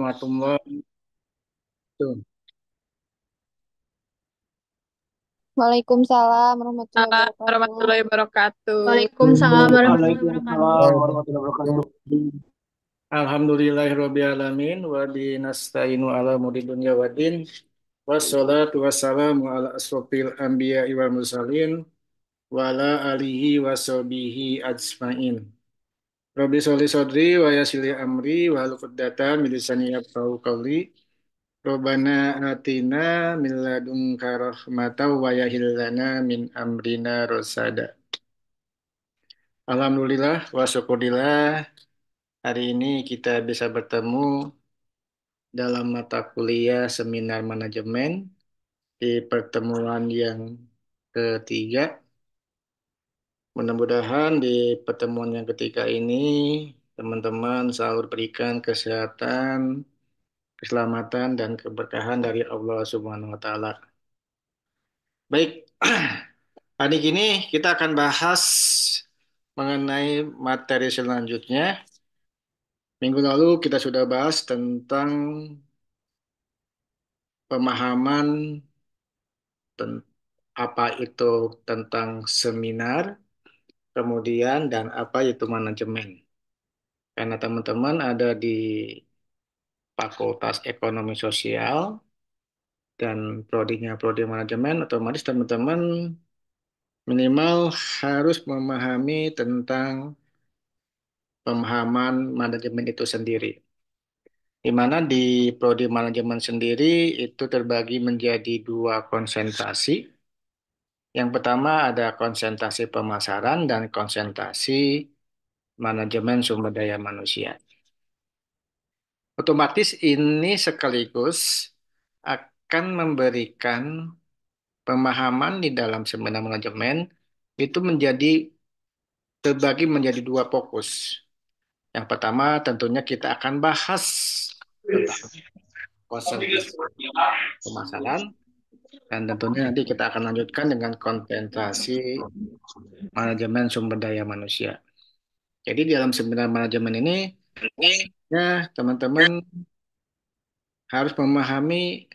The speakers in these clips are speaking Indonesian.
warahmatullahi Waalaikumsalam warahmatullahi wabarakatuh. Waalaikumsalam warahmatullahi wabarakatuh. Alhamdulillahirobbilalamin. Wa binasta'inu ala muri dunya wadin. Wassalatu wassalamu ala asrofil anbiya'i wal mursalin. Wa ala alihi wa sahbihi ajma'in. Rabbi sholli sodri wa yasili amri wa halukud data milisani yabkau kauli. Robana atina min ladunka rahmataw wa yahillana min amrina rosada. Alhamdulillah wa syukurillah hari ini kita bisa bertemu dalam mata kuliah seminar manajemen di pertemuan yang ketiga Mudah-mudahan di pertemuan yang ketiga ini teman-teman sahur berikan kesehatan, keselamatan dan keberkahan dari Allah Subhanahu wa taala. Baik. Hari ini kita akan bahas mengenai materi selanjutnya. Minggu lalu kita sudah bahas tentang pemahaman apa itu tentang seminar kemudian dan apa itu manajemen. Karena teman-teman ada di Fakultas Ekonomi Sosial dan prodinya prodi manajemen, otomatis teman-teman minimal harus memahami tentang pemahaman manajemen itu sendiri. Di mana di prodi manajemen sendiri itu terbagi menjadi dua konsentrasi, yang pertama ada konsentrasi pemasaran dan konsentrasi manajemen sumber daya manusia. Otomatis ini sekaligus akan memberikan pemahaman di dalam seminar manajemen itu menjadi terbagi menjadi dua fokus. Yang pertama tentunya kita akan bahas tentang konsentrasi pemasaran dan tentunya nanti kita akan lanjutkan dengan konsentrasi manajemen sumber daya manusia. Jadi di dalam seminar manajemen ini, ya teman-teman harus memahami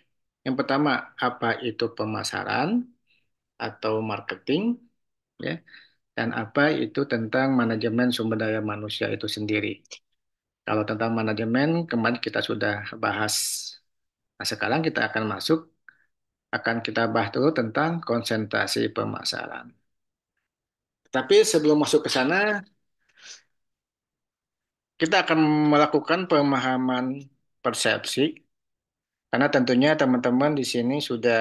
yang pertama apa itu pemasaran atau marketing, ya, dan apa itu tentang manajemen sumber daya manusia itu sendiri. Kalau tentang manajemen kemarin kita sudah bahas. Nah, sekarang kita akan masuk akan kita bahas dulu tentang konsentrasi pemasaran. Tapi sebelum masuk ke sana, kita akan melakukan pemahaman persepsi, karena tentunya teman-teman di sini sudah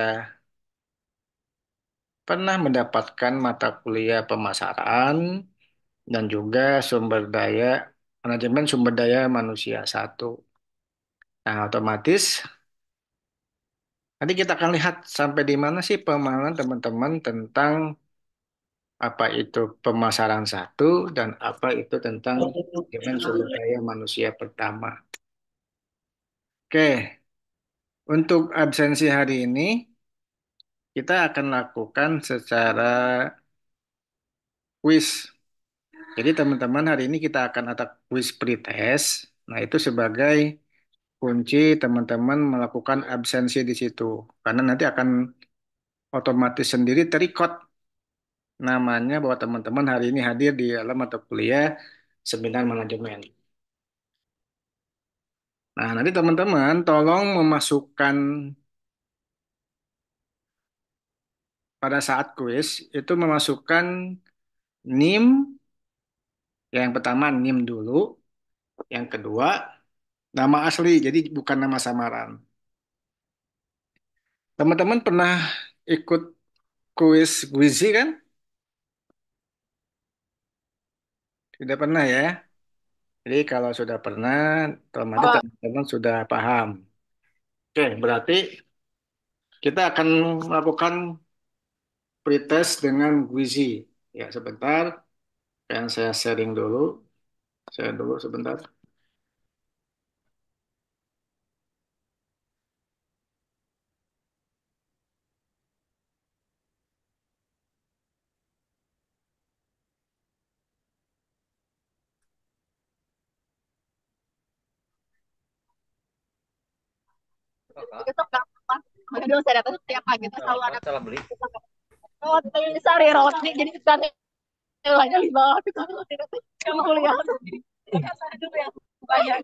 pernah mendapatkan mata kuliah pemasaran dan juga sumber daya manajemen sumber daya manusia satu. Nah, otomatis Nanti kita akan lihat sampai di mana sih pemahaman teman-teman tentang apa itu pemasaran satu dan apa itu tentang manajemen sumber daya manusia pertama. Oke, untuk absensi hari ini kita akan lakukan secara quiz. Jadi teman-teman hari ini kita akan ada quiz pretest. Nah itu sebagai kunci teman-teman melakukan absensi di situ karena nanti akan otomatis sendiri terikot namanya bahwa teman-teman hari ini hadir di dalam atau kuliah seminar manajemen. Nah, nanti teman-teman tolong memasukkan pada saat kuis itu memasukkan NIM yang pertama NIM dulu, yang kedua Nama asli, jadi bukan nama samaran. Teman-teman pernah ikut kuis Guizi kan? Tidak pernah ya. Jadi kalau sudah pernah, teman oh. teman-teman sudah paham. Oke, berarti kita akan melakukan pretest dengan Guizi. Ya, sebentar. Dan saya sharing dulu. Saya dulu sebentar. itu apa-apa. dia saya datang setiap pagi terus selalu ada salah beli roti oh, sari roti jadi kita nilainya lima ratus kalau lihat. sama ya banyak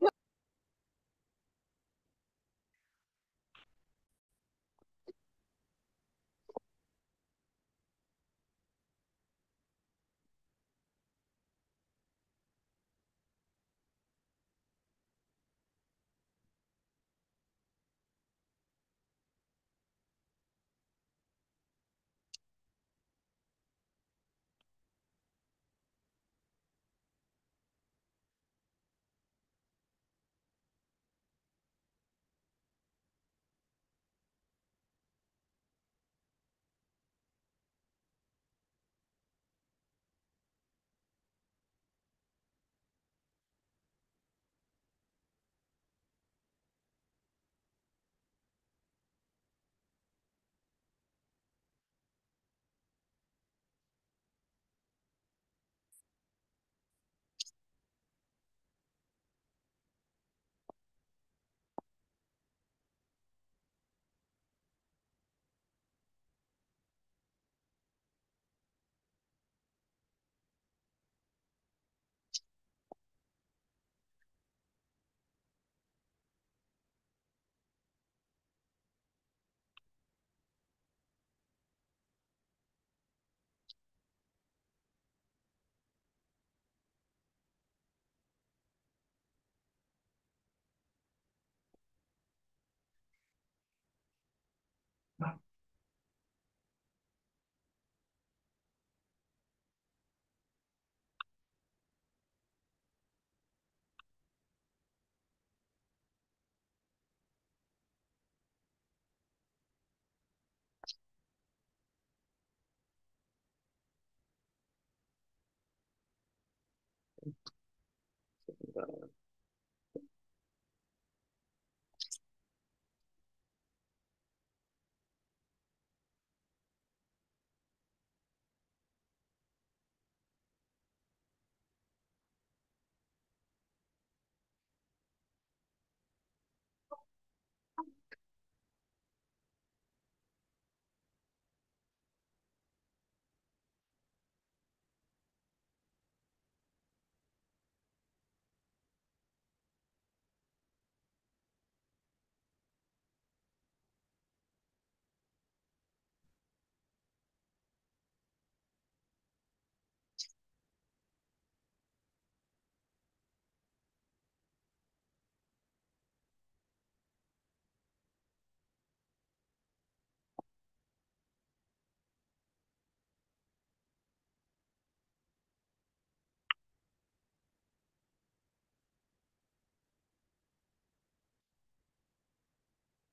Gracias.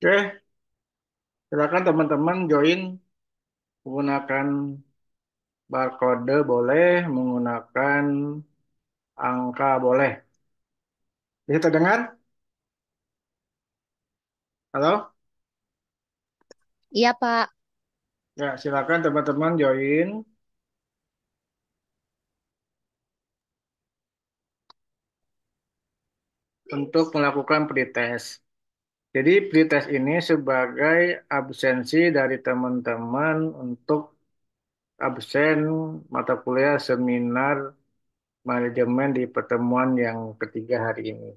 Oke, silakan teman-teman join menggunakan barcode boleh, menggunakan angka boleh. Bisa terdengar? Halo? Iya, Pak. Ya, silakan teman-teman join. untuk melakukan pretest. Jadi pretest ini sebagai absensi dari teman-teman untuk absen mata kuliah seminar manajemen di pertemuan yang ketiga hari ini.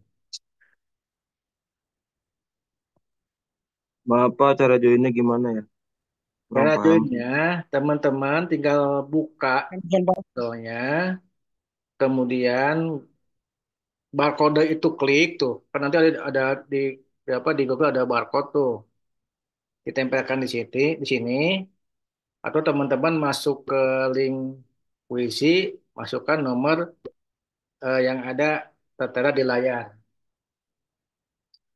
Bapak cara joinnya gimana ya? Kurang cara joinnya teman-teman tinggal buka soalnya kemudian barcode itu klik tuh kan nanti ada, ada di berapa ya, di Google ada barcode tuh ditempelkan di sini di sini atau teman-teman masuk ke link puisi masukkan nomor eh, yang ada tertera di layar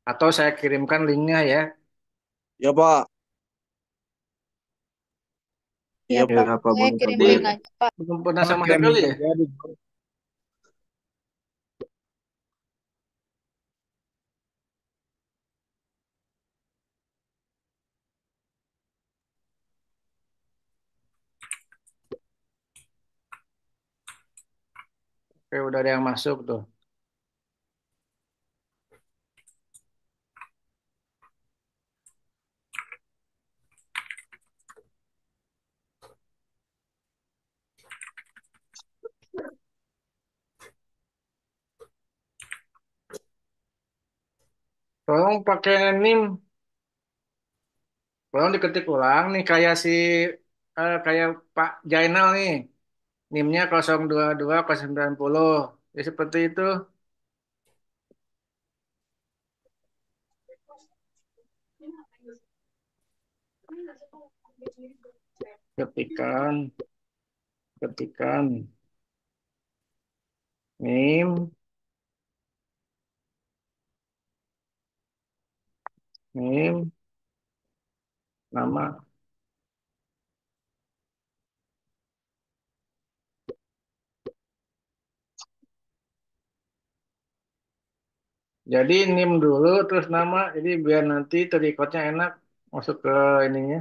atau saya kirimkan linknya ya ya pak ya, ya pak, saya kirim link aja pak belum pernah sama Hegel ya Oke, udah ada yang masuk tuh. Tolong pakai nim. Tolong diketik ulang nih kayak si uh, kayak Pak Jainal nih. NIM-nya 022090. Ya seperti itu. Ketikan ketikan NIM NIM nama Jadi nim dulu terus nama jadi biar nanti terikotnya enak masuk ke ininya.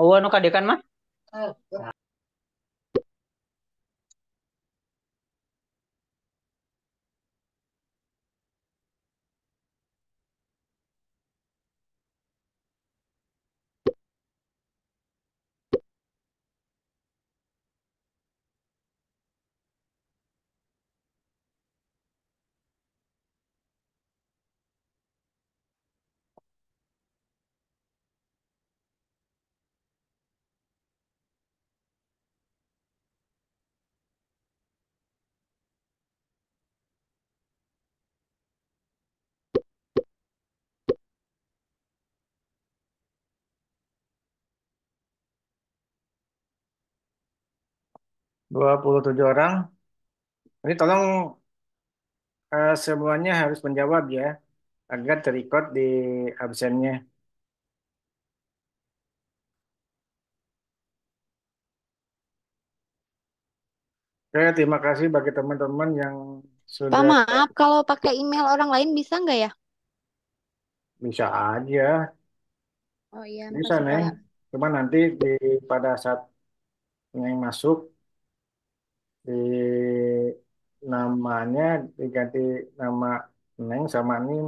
Oh, anu kadekan mah? 27 orang. Ini tolong uh, semuanya harus menjawab ya, agar terikut di absennya. Oke, terima kasih bagi teman-teman yang sudah. Pak, maaf kalau pakai email orang lain bisa nggak ya? bisa aja. Oh iya, Bisa, nih. Neng. Cuma nanti di pada saat yang masuk, di namanya diganti nama Neng sama Nim.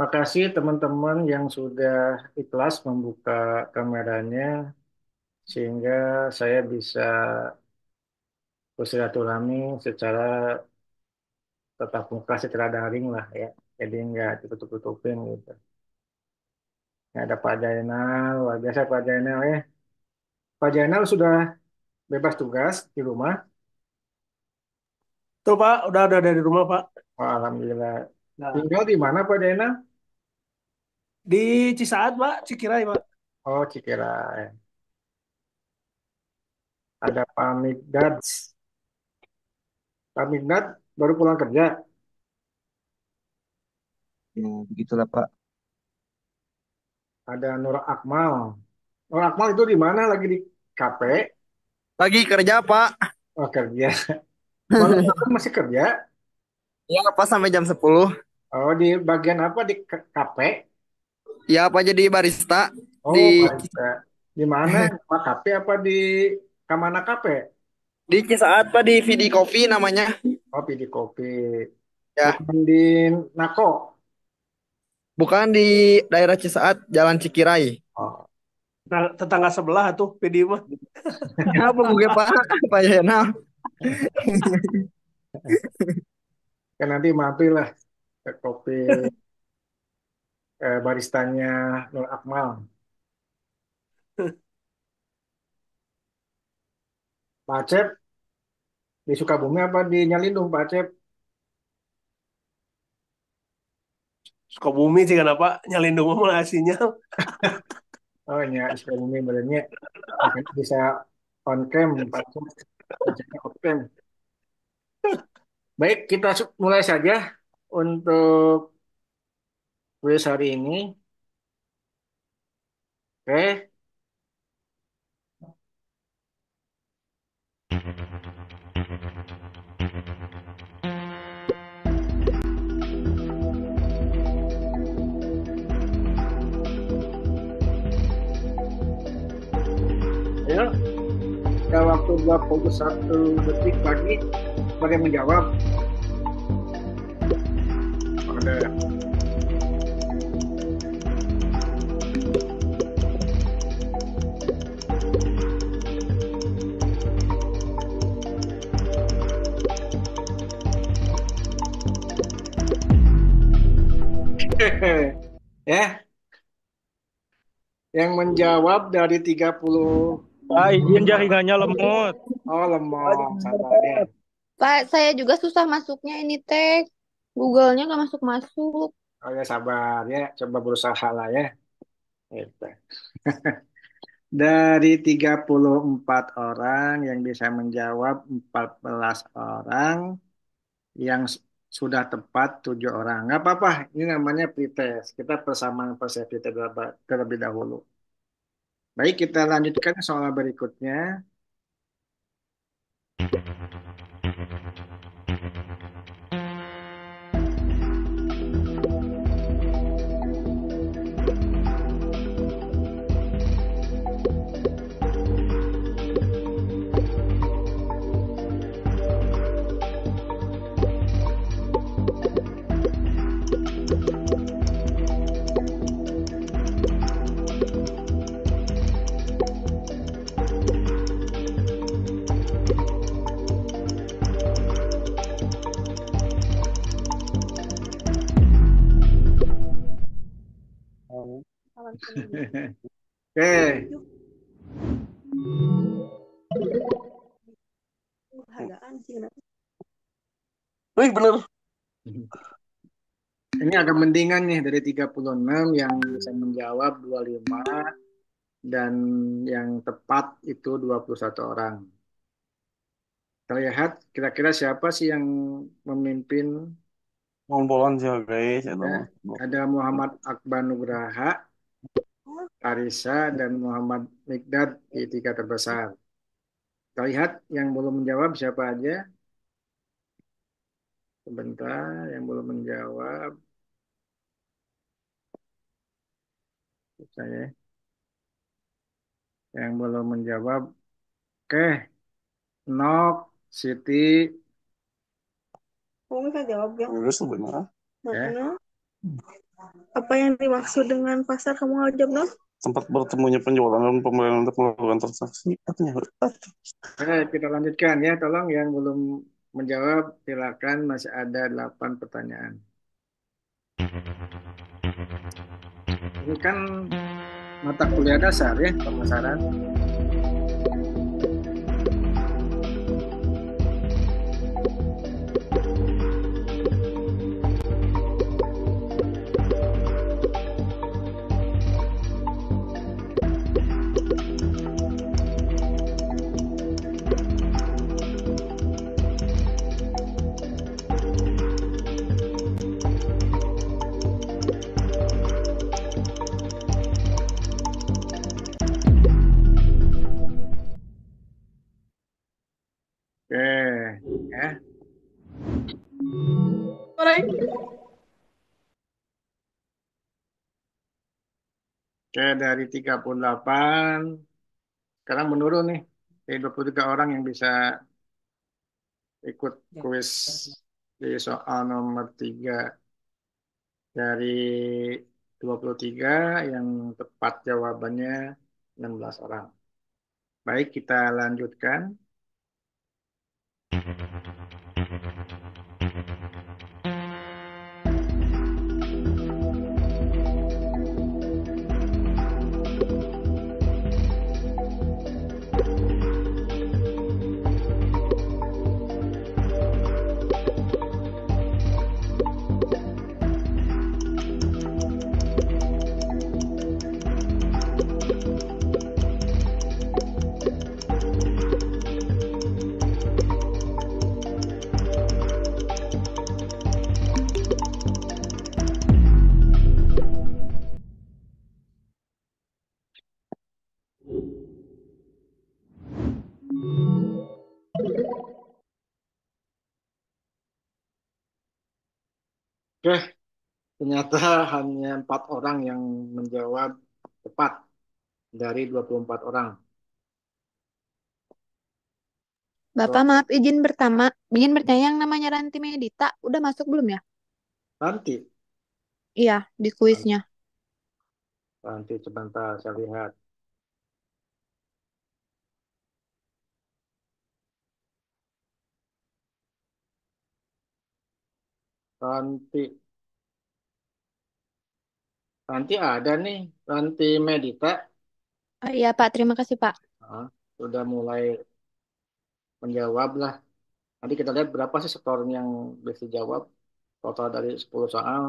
Makasih teman-teman yang sudah ikhlas membuka kameranya sehingga saya bisa bersilaturahmi secara tetap muka secara daring lah ya. Jadi nggak ditutup-tutupin gitu. ada Pak Jainal, luar biasa Pak Jainal ya. Pak Jainal sudah bebas tugas di rumah. Tuh Pak, udah ada dari rumah Pak. Oh, Alhamdulillah. Nah. Tinggal di mana Pak Jainal? Di Cisaat Pak, Cikirai Pak. Oh Cikirai. Ada Pak Migdad. Pak Migdad baru pulang kerja. Ya, begitulah Pak. Ada Nur Akmal. Bang Akmal itu di mana lagi di KP? Lagi kerja, Pak. Oh, kerja. Bang Akmal kan masih kerja? Ya, pas sampai jam 10. Oh, di bagian apa di KP? Ya, apa jadi barista. Oh, Di barista. Di mana? Pak KP apa di Kamana KP? di Cisaat, apa di Vidi Coffee namanya. Oh, di Kopi. Ya, Bukan di Nako. bukan di daerah Cisaat, Jalan Cikirai. Oh. Nah, tetangga sebelah tuh PD mah. Apa mungkin Pak? Pak Yenal. kan nanti mati lah kopi eh, baristanya Nur Akmal. Pak Cep, di Sukabumi apa di Nyalindung Pak Cep? Sukabumi sih kenapa Nyalindung mah ngasihnya oh ya ini badannya bisa on cam off cam baik kita mulai saja untuk quiz hari ini oke okay. Iya. Daniel dalam waktu 21 detik lagi sebagai menjawab ada ya yang menjawab dari 30 Pak, izin jaringannya lemot. Oh, lemot. Pak, saya juga susah masuknya ini teh. Google-nya nggak masuk-masuk. Oh ya, sabar ya. Coba berusaha lah ya. Iya, Dari 34 orang yang bisa menjawab 14 orang yang sudah tepat tujuh orang. Nggak apa-apa, ini namanya pretest. Kita persamaan persepsi terlebih dahulu. Baik, kita lanjutkan soal berikutnya. Oke. Okay. Wih, bener. Ini agak mendingan nih dari 36 yang bisa menjawab 25 dan yang tepat itu 21 orang. Kita lihat kira-kira siapa sih yang memimpin Mohon sih guys. Ya, ada Muhammad Akbar Nugraha, Arisa dan Muhammad Mikdad di tiga terbesar. Kita lihat yang belum menjawab siapa aja. Sebentar, yang belum menjawab. Saya. Yang belum menjawab. Oke. Nok, Siti. Kamu bisa jawab, ya? Lulus Apa yang dimaksud dengan pasar kamu ngajak, Nok? tempat bertemunya penjualan dan pembelian untuk melakukan transaksi artinya Oke, eh, kita lanjutkan ya tolong yang belum menjawab silakan masih ada 8 pertanyaan ini kan mata kuliah dasar ya pemasaran Oke, dari 38 sekarang menurun nih dari 23 orang yang bisa ikut ya. kuis di soal nomor 3 dari 23 yang tepat jawabannya 16 orang. Baik, kita lanjutkan. ternyata hanya empat orang yang menjawab tepat dari 24 orang. Bapak so, maaf izin pertama, ingin bertanya yang namanya Ranti Medita udah masuk belum ya? Ranti? Iya, di kuisnya. Ranti sebentar saya lihat. Ranti Nanti ada nih, nanti Medita. Oh, iya Pak, terima kasih Pak. Nah, sudah mulai menjawab lah. Nanti kita lihat berapa sih skor yang bisa dijawab. Total dari 10 soal,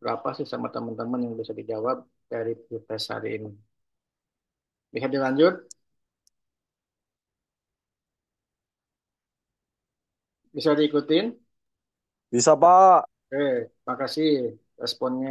berapa sih sama teman-teman yang bisa dijawab dari tes hari ini. Bisa dilanjut? Bisa diikutin? Bisa Pak. Oke, makasih responnya.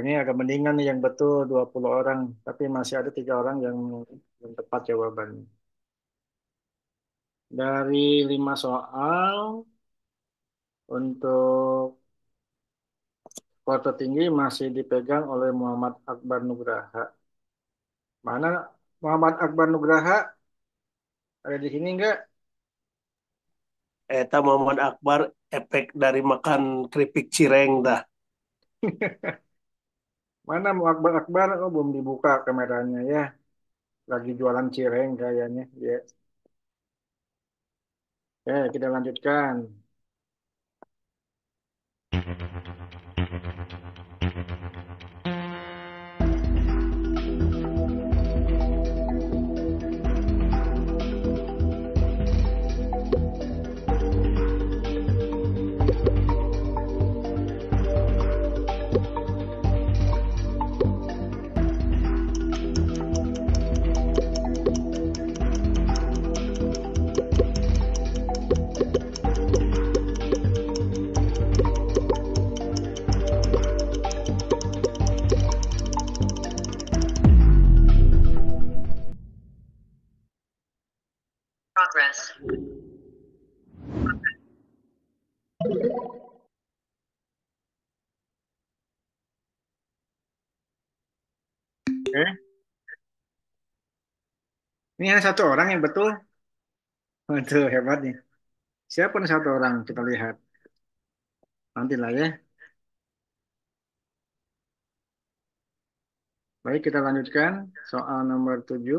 ini agak mendingan nih yang betul 20 orang, tapi masih ada tiga orang yang, yang tepat jawabannya. Dari lima soal untuk foto tinggi masih dipegang oleh Muhammad Akbar Nugraha. Mana Muhammad Akbar Nugraha? Ada di sini enggak? Eta Muhammad Akbar efek dari makan keripik cireng dah. Mana mau Akbar Akbar? Oh belum dibuka kameranya ya. Lagi jualan cireng kayaknya. Ya. Oke, eh, kita lanjutkan. Progress. Okay. Eh? Ini ada satu orang yang betul. Betul, hebat nih. Siapa nih satu orang? Kita lihat. nanti Nantilah ya. Baik, kita lanjutkan soal nomor 7.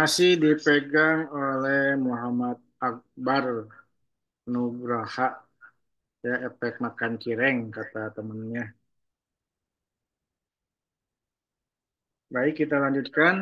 masih dipegang oleh Muhammad Akbar Nugraha ya efek makan cireng kata temennya baik kita lanjutkan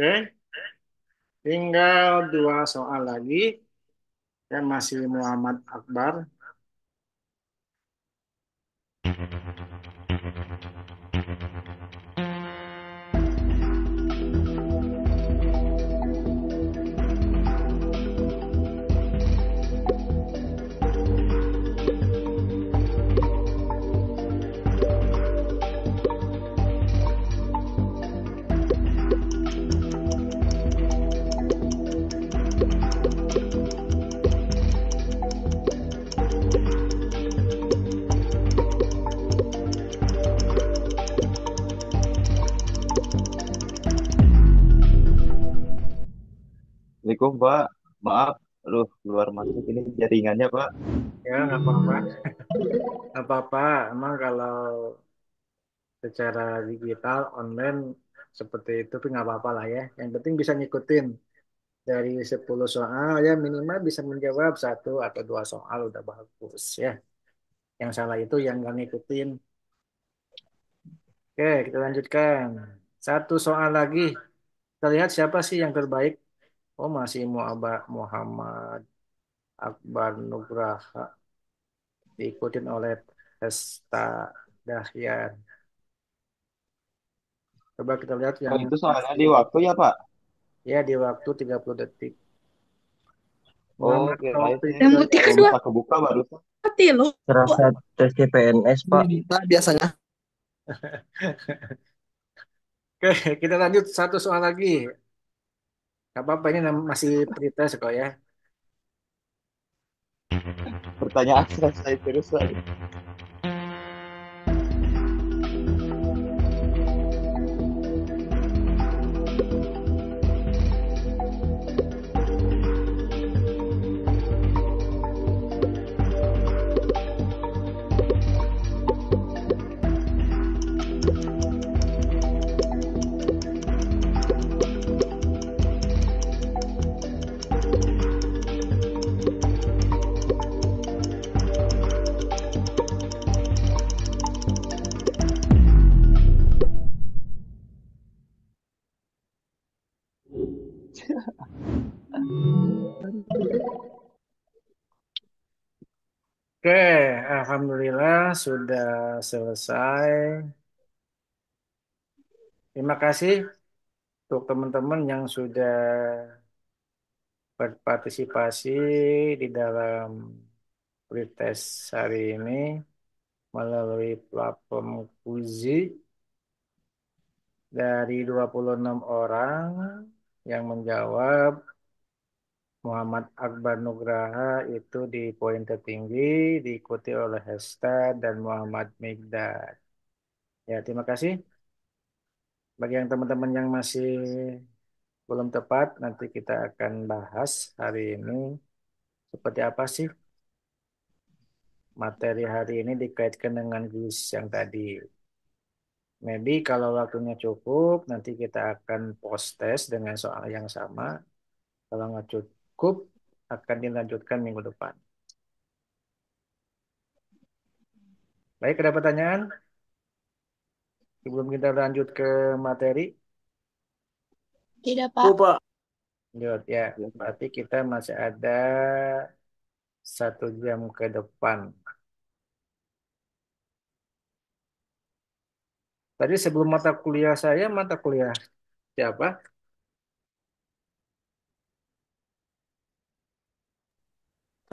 Oke. Tinggal dua soal lagi. Ya, masih Muhammad Akbar. Assalamualaikum Pak. Maaf, lu keluar masuk ini jaringannya Pak. Ya nggak apa-apa. Nggak apa-apa. Emang kalau secara digital online seperti itu tapi nggak apa-apa lah ya. Yang penting bisa ngikutin dari 10 soal ya minimal bisa menjawab satu atau dua soal udah bagus ya. Yang salah itu yang nggak ngikutin. Oke, kita lanjutkan. Satu soal lagi. Kita lihat siapa sih yang terbaik Oh masih Muhammad Akbar Nugraha diikutin oleh Hesta Dahyan. Coba kita lihat yang oh, itu soalnya di waktu ya Pak? Ya di waktu 30 detik. Oh, Yang putih kedua. Kebuka baru. Mati lo. Terasa tes CPNS Pak. Nah, biasanya. oke, kita lanjut satu soal lagi. Gak apa-apa ini masih masih pretest kok ya. Pertanyaan saya terus lagi. Oke, alhamdulillah sudah selesai. Terima kasih untuk teman-teman yang sudah berpartisipasi di dalam pretest hari ini melalui platform Kuzi dari 26 orang yang menjawab Muhammad Akbar Nugraha itu di poin tertinggi, diikuti oleh Hesta dan Muhammad Migdad. Ya, terima kasih. Bagi yang teman-teman yang masih belum tepat, nanti kita akan bahas hari ini seperti apa sih materi hari ini dikaitkan dengan kuis yang tadi. Maybe kalau waktunya cukup, nanti kita akan post test dengan soal yang sama. Kalau nggak cukup, cukup akan dilanjutkan minggu depan. Baik, ada pertanyaan? Sebelum kita lanjut ke materi. Tidak, Pak. Lanjut, ya. Iya, Berarti kita masih ada satu jam ke depan. Tadi sebelum mata kuliah saya, mata kuliah siapa?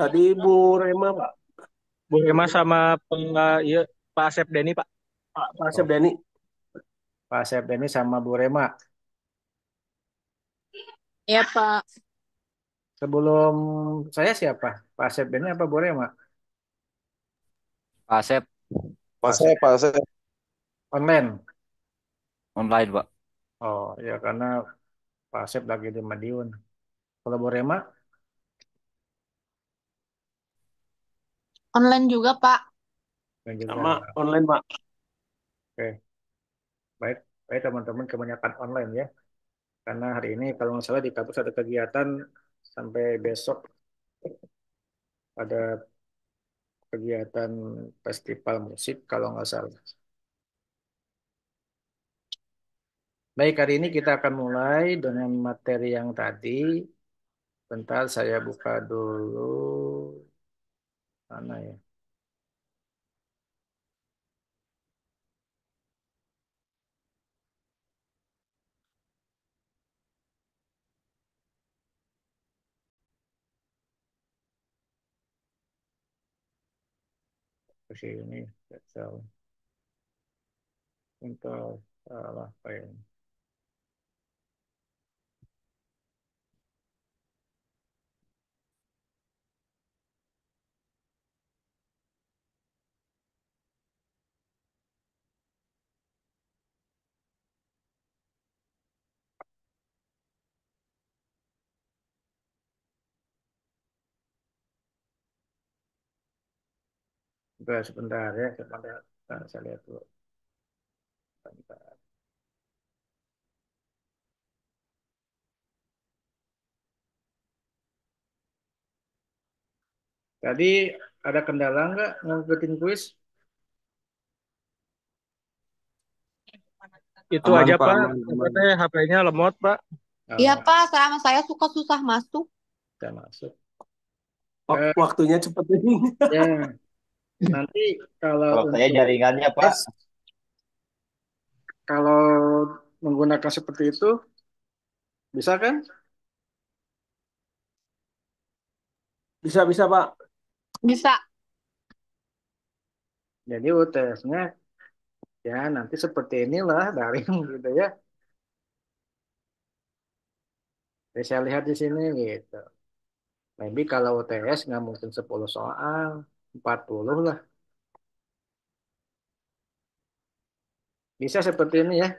Tadi Bu Rema, Pak. Bu Rema sama Pak, ya, Pak Asep Deni, Pak. Pak, Pak Asep Deni. Pak Asep Deni sama Bu Rema. Iya, Pak. Sebelum saya siapa? Pak Asep Deni apa Bu Rema? Pak Asep. Pak Asep, Pak Asep. Online. Online, Pak. Oh, ya karena Pak Asep lagi di Madiun. Kalau Bu Rema? Online juga, Pak. Online Sama online, Pak. Oke. Baik, baik teman-teman kebanyakan online ya. Karena hari ini kalau nggak salah di kampus ada kegiatan sampai besok ada kegiatan festival musik kalau nggak salah. Baik, hari ini kita akan mulai dengan materi yang tadi. Bentar, saya buka dulu. Anh này Così, quindi, pensavo. Punto, ah, va, poi. juga sebentar ya nah, saya lihat dulu sebentar. Tadi ada kendala nggak ngikutin kuis? Itu aman, aja Pak, Pak. HP-nya lemot Pak. Iya ah. Pak, sama saya suka susah masuk. Tidak masuk. Eh. Waktunya cepat ini. Ya. Nanti kalau, kalau saya jaringannya Pak. Kalau menggunakan seperti itu, bisa kan? Bisa, bisa Pak. Bisa. Jadi UTS-nya ya nanti seperti inilah dari gitu ya. Jadi saya lihat di sini gitu. Maybe kalau UTS nggak mungkin 10 soal, 40 lah. Bisa seperti ini ya.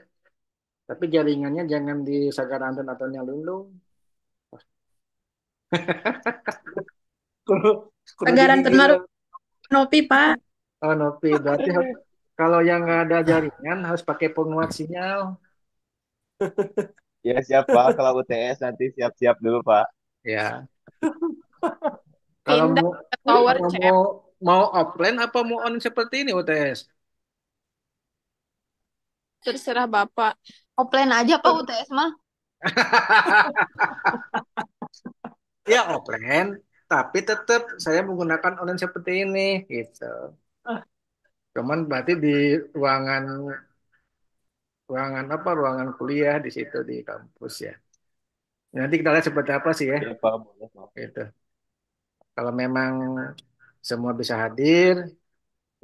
Tapi jaringannya jangan di sagar anten atau yang lulung. Sagar anten baru nopi, Pak. Oh, nopi. Berarti kalau yang nggak ada jaringan harus pakai penguat sinyal. Ya siap Pak, kalau UTS nanti siap-siap dulu Pak. Ya. Kalau mau, tower mau mau offline apa mau online seperti ini UTS? Terserah Bapak. Offline aja Pak UTS mah. ya offline, tapi tetap saya menggunakan online seperti ini gitu. Ah. Cuman berarti di ruangan ruangan apa ruangan kuliah di situ di kampus ya. Nanti kita lihat seperti apa sih ya. Ya, boleh, Pak. Gitu. Kalau memang semua bisa hadir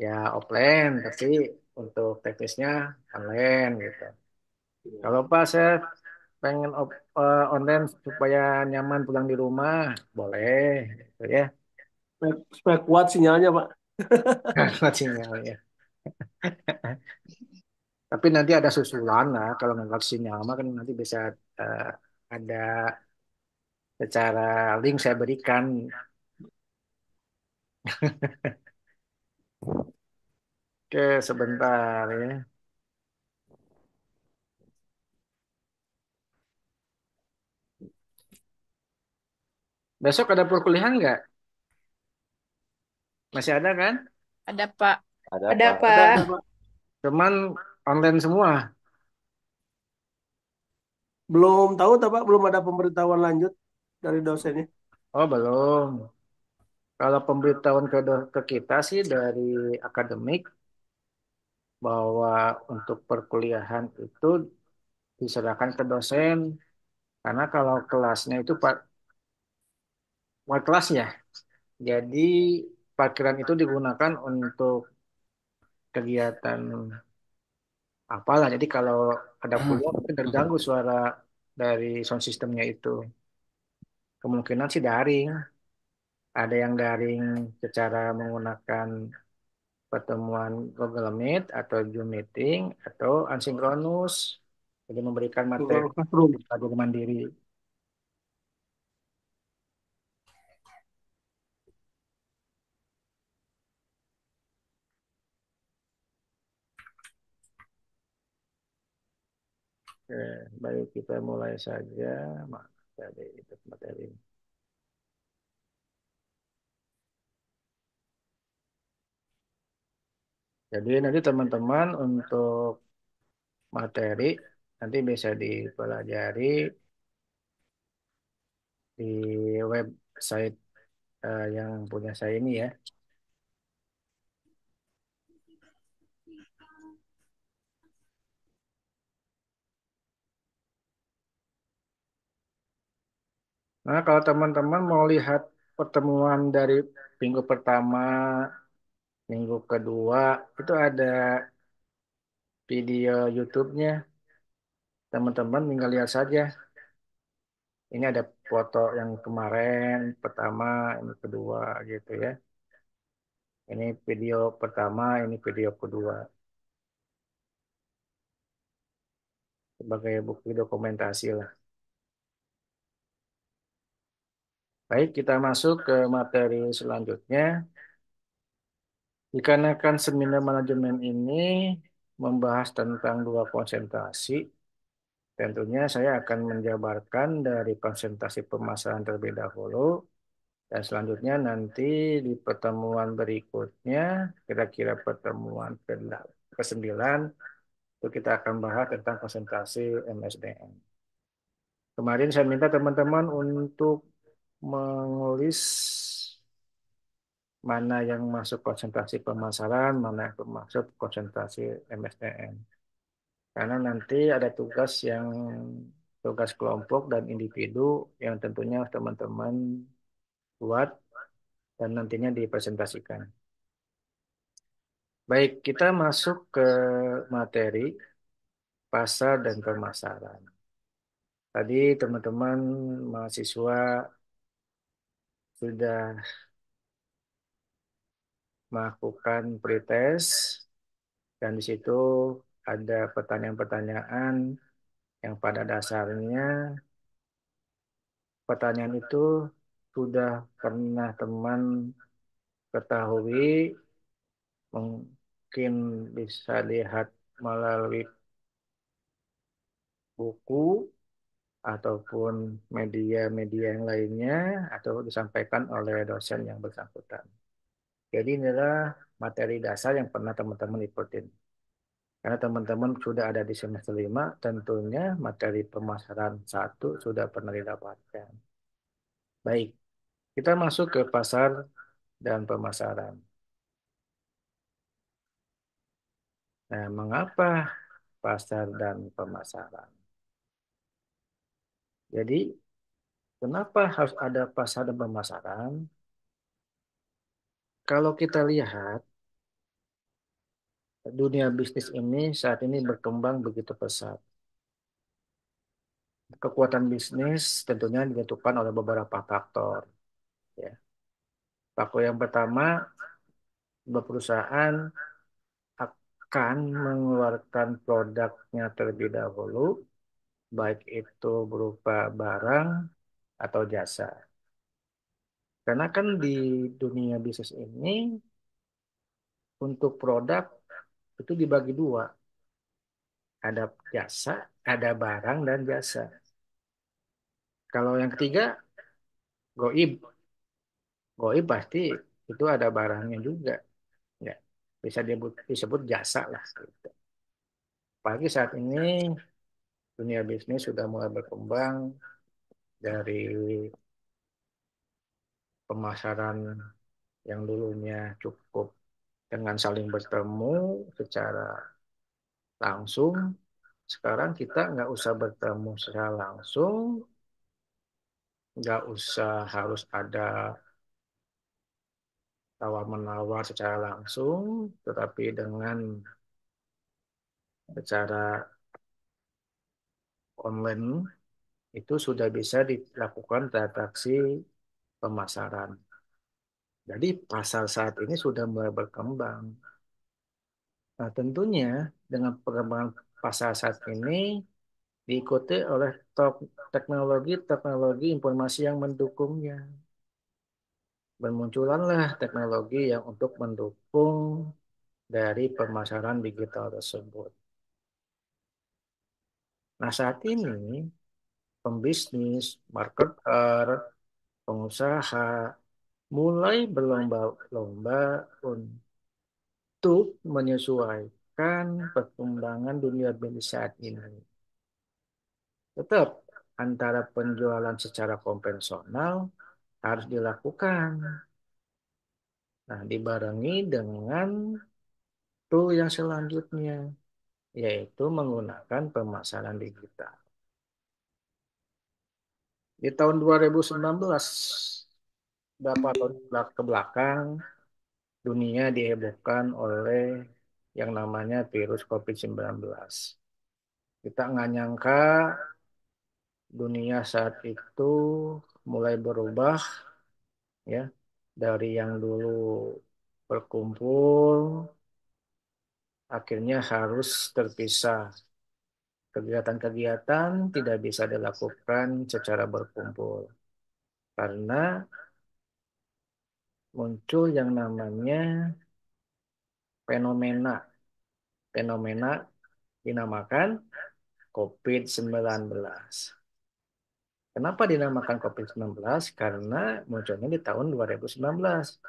ya offline tapi untuk teknisnya online gitu. Iya. Kalau Pak saya pengen op, uh, online supaya nyaman pulang di rumah boleh gitu ya. Supaya kuat sinyalnya Pak. kuat sinyalnya. tapi nanti ada susulan lah kalau nggak sinyal mah kan nanti bisa uh, ada secara link saya berikan Oke, sebentar ya. Besok ada perkuliahan nggak? Masih ada kan? Ada Pak. Ada Ada Pak. apa? Ada, ada Cuman online semua. Belum tahu tapi belum ada pemberitahuan lanjut dari dosennya. Oh, belum. Kalau pemberitahuan ke, ke kita sih dari akademik bahwa untuk perkuliahan itu diserahkan ke dosen karena kalau kelasnya itu part, part kelasnya jadi parkiran itu digunakan untuk kegiatan apalah jadi kalau ada hmm. kuliah mungkin terganggu suara dari sound systemnya itu kemungkinan sih daring ada yang daring secara menggunakan pertemuan Google Meet atau Zoom meeting atau asinkronus jadi memberikan materi secara mandiri. Oke, baik kita mulai saja materi itu materi. Jadi nanti teman-teman untuk materi nanti bisa dipelajari di website uh, yang punya saya ini ya. Nah, kalau teman-teman mau lihat pertemuan dari minggu pertama Minggu kedua itu ada video YouTube-nya. Teman-teman tinggal lihat saja. Ini ada foto yang kemarin pertama, ini kedua gitu ya. Ini video pertama, ini video kedua. Sebagai bukti dokumentasi lah. Baik, kita masuk ke materi selanjutnya. Dikarenakan seminar manajemen ini membahas tentang dua konsentrasi, tentunya saya akan menjabarkan dari konsentrasi pemasaran terlebih dahulu, dan selanjutnya nanti di pertemuan berikutnya, kira-kira pertemuan ke-9, itu kita akan bahas tentang konsentrasi MSDM. Kemarin saya minta teman-teman untuk menulis mana yang masuk konsentrasi pemasaran, mana yang masuk konsentrasi MSDM. Karena nanti ada tugas yang tugas kelompok dan individu yang tentunya teman-teman buat dan nantinya dipresentasikan. Baik, kita masuk ke materi pasar dan pemasaran. Tadi teman-teman mahasiswa sudah melakukan pretest dan di situ ada pertanyaan-pertanyaan yang pada dasarnya pertanyaan itu sudah pernah teman ketahui mungkin bisa lihat melalui buku ataupun media-media yang lainnya atau disampaikan oleh dosen yang bersangkutan. Jadi inilah materi dasar yang pernah teman-teman ikutin. Karena teman-teman sudah ada di semester 5, tentunya materi pemasaran 1 sudah pernah didapatkan. Baik, kita masuk ke pasar dan pemasaran. Nah, mengapa pasar dan pemasaran? Jadi, kenapa harus ada pasar dan pemasaran? Kalau kita lihat dunia bisnis ini saat ini berkembang begitu pesat. Kekuatan bisnis tentunya ditentukan oleh beberapa faktor. Ya. Faktor yang pertama, perusahaan akan mengeluarkan produknya terlebih dahulu, baik itu berupa barang atau jasa. Karena kan di dunia bisnis ini untuk produk itu dibagi dua. Ada jasa, ada barang dan jasa. Kalau yang ketiga goib. Goib pasti itu ada barangnya juga. Ya, bisa disebut jasa lah gitu. Apalagi saat ini dunia bisnis sudah mulai berkembang dari pemasaran yang dulunya cukup dengan saling bertemu secara langsung, sekarang kita nggak usah bertemu secara langsung, nggak usah harus ada tawar-menawar secara langsung, tetapi dengan secara online itu sudah bisa dilakukan transaksi pemasaran. Jadi pasar saat ini sudah mulai berkembang. Nah, tentunya dengan perkembangan pasar saat ini diikuti oleh teknologi-teknologi informasi yang mendukungnya. Bermunculanlah teknologi yang untuk mendukung dari pemasaran digital tersebut. Nah, saat ini pembisnis, marketer, pengusaha mulai berlomba-lomba untuk menyesuaikan perkembangan dunia bisnis saat ini. Tetap, antara penjualan secara konvensional harus dilakukan. Nah, dibarengi dengan tool yang selanjutnya, yaitu menggunakan pemasaran digital di tahun 2019 berapa tahun ke belakang dunia dihebohkan oleh yang namanya virus COVID-19. Kita nggak nyangka dunia saat itu mulai berubah ya dari yang dulu berkumpul akhirnya harus terpisah Kegiatan-kegiatan tidak bisa dilakukan secara berkumpul karena muncul yang namanya fenomena. Fenomena dinamakan COVID-19. Kenapa dinamakan COVID-19? Karena munculnya di tahun 2019.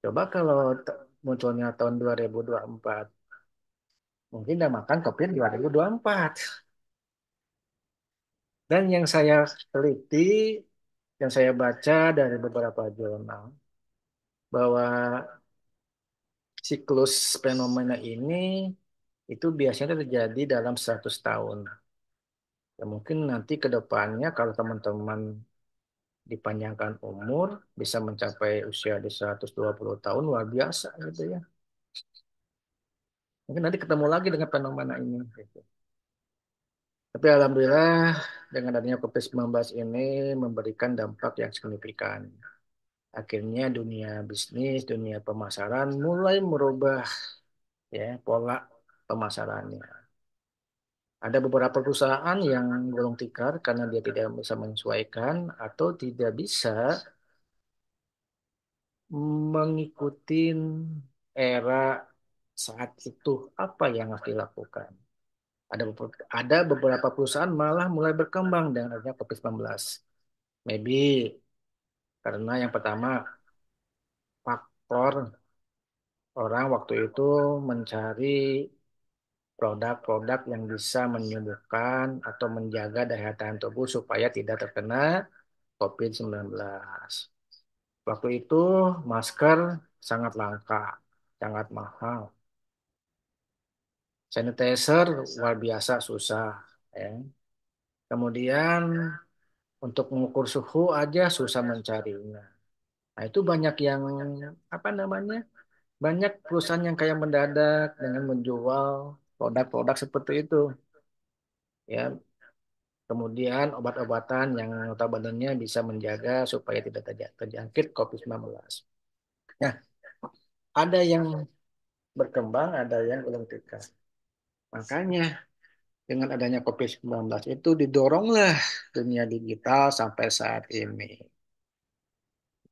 Coba kalau munculnya tahun 2024 mungkin dia makan puluh 2024. Dan yang saya teliti, yang saya baca dari beberapa jurnal, bahwa siklus fenomena ini itu biasanya terjadi dalam 100 tahun. Ya mungkin nanti ke depannya kalau teman-teman dipanjangkan umur bisa mencapai usia di 120 tahun luar biasa gitu ya. Mungkin nanti ketemu lagi dengan fenomena ini. Tapi alhamdulillah dengan adanya COVID-19 ini memberikan dampak yang signifikan. Akhirnya dunia bisnis, dunia pemasaran mulai merubah ya pola pemasarannya. Ada beberapa perusahaan yang gulung tikar karena dia tidak bisa menyesuaikan atau tidak bisa mengikuti era saat itu apa yang harus dilakukan. Ada beberapa, ada beberapa perusahaan malah mulai berkembang dengan adanya COVID-19. Maybe karena yang pertama faktor orang waktu itu mencari produk-produk yang bisa menyembuhkan atau menjaga daya tahan tubuh supaya tidak terkena COVID-19. Waktu itu masker sangat langka, sangat mahal sanitizer luar biasa susah ya. Kemudian untuk mengukur suhu aja susah mencarinya. Nah, itu banyak yang apa namanya? Banyak perusahaan yang kayak mendadak dengan menjual produk-produk seperti itu. Ya. Kemudian obat-obatan yang notabenenya bisa menjaga supaya tidak terjangkit COVID-19. Nah, ada yang berkembang, ada yang belum tingkat. Makanya dengan adanya COVID-19 itu didoronglah dunia digital sampai saat ini.